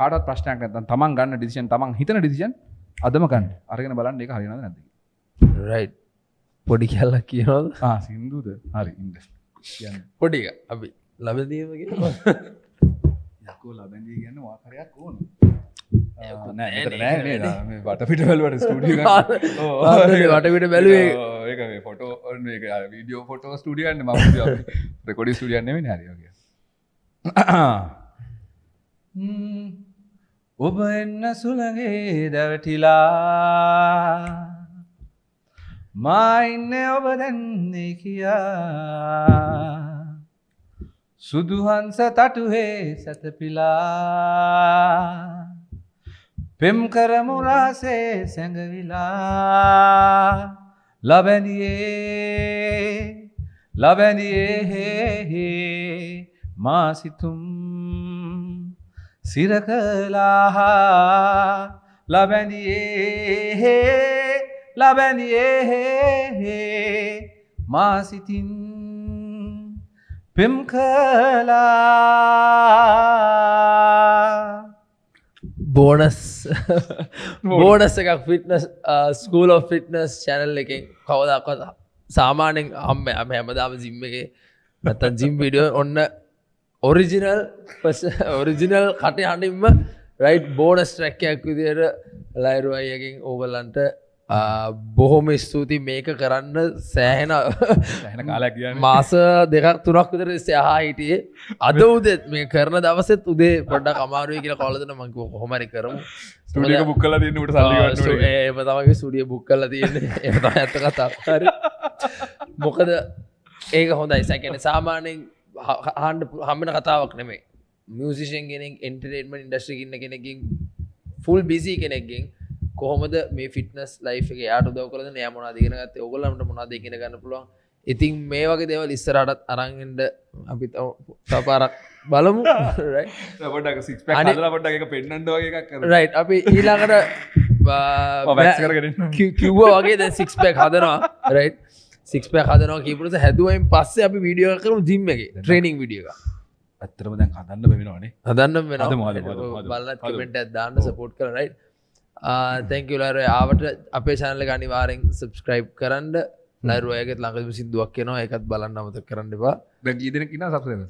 කාඩත් ප්‍රශ්නයක් නැතන් තමන් ගන්න ඩිසින් තමන් හිතන ඩිසින් අදම ගන්න අරගෙන බලන්න එක හරිනද නැති රයි් පොඩි කියල්ල කියනොත් සිින්දුද හරි ඉඩ පොඩික අපි ලබදීමගේ යකෝ ලබැඳී ගන්න වාකරයක් ඕන වටපිට බැලුවට ස්ටිය වටපිට බැලුවේ ෆොටෝ වීඩියෝ ෆොටෝ ස්ටඩියන්න ම රකොඩි ස්ටියන්නෙම හැරෝග ඔබ එන්න සුළගේ දැවටිලා මයින්න ඔබ දැන්නේ කියා සුදුහන්ස තටුහේ සැතපිලා පෙම් කරමුරාසේ සැඟවිලා ලබැඳියේ ලබැඳියේ හේහේ මාසිතුම් සිරකලාහා ලබැඳියේ හේ ලබැඳියේ හේ මාසිතින් පෙම් කලා බෝනස් බෝඩස් එකක් ෆිටනස් ස්කූල් ෝ ෆිටනස් චැනල් එක කවදක්වත් සාමානෙන් අම්ම අම හැමදාම සිම්ම එක නැතන් ජිම් විඩියෝ ඔන්න ඔරිජිනල් ඔරිජිනල් කට අනින්ම රයිට් බෝනස් ට්‍රැක්කයක් විදියට ලයිරු අයකින් ඕගල්ලන්ට බොහොම ස්තුති මේක කරන්න සෑහෙන කාලක් මාස දෙකක් තුනක් විතර සයහා හිටියේ අද උදෙත් මේ කරන දවසෙත් උදේ පොඩ්ඩක් අමාරුවය කියලා කොලදන මංක හොමරි කරම ස්ටිය බුක් කල දන්නට සල්ල ඒම තමගේ සුඩිය බුක් කල තියන්න ඒ ඇත කතාර මොකද ඒක හොඳයි සැකැන සාමානයෙන් හන්ඩ හම්මෙන කතාවක් නෙමේ මියසිෂන් කෙනෙක් එන්ටරේටම ඉන්ඩස්ට්‍රි ඉන්න කෙනෙකින් ෆුල් බිසි කෙනෙක්ගෙන් කොහොමද මේ ෆිටනස් ලයිෆ් එක යාට දව කරද නෑමන දගෙනගත් ඔගලන්ට මොනා දෙගෙන ගන්න පුළුවන් ඉතින් මේ වගේ දේවල් ඉස්සරටත් අරංගෙන්ට අපි තපාරක් බලමු පොටක් පෙන්න්නට රයි් අපි ඊලාකට කිව්ව වගේ ද සික්ස්පැක් හදනවා රයි් සික්පය හදනවා කීපුරට හැදුවෙන් පස්සේ අපි විඩියෝ කරු ජිම්මගේ ට්‍රේනිින් විඩියක ඇත්තරම දැන් හදන්න බෙනවානේ හදන්න වෙන බලන්නට දාන්න සපෝට් කරනයි තැංකු uh, ලර ආවට අපේ චානල ගනිවාරෙන් සබස්ක්‍රයිබ් කරන්න නරුවයගෙත් ළඟම සිදුවක් කියනවා එකත් බලන්න අමත කරන්න එපා බැගීදන කින්න සබස්ම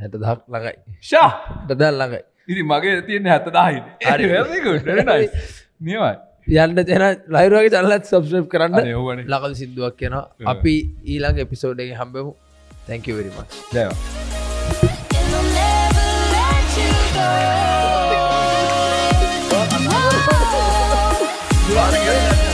හැට දක් ලඟයි ශා දදල් ලඟයි ඉරි මගේ තියන්න හැතදාහිට නියවයි යන්න තෙන ලයිරුවගේ චල්ලත් සබස්්‍රප් කරන්න ලඟම සිදුවක් කියනවා අපි ඊළඟ එපිසෝඩ්ගේ හම්බෙමු තැංකවරීම දවා. Never let you go. Lot of good.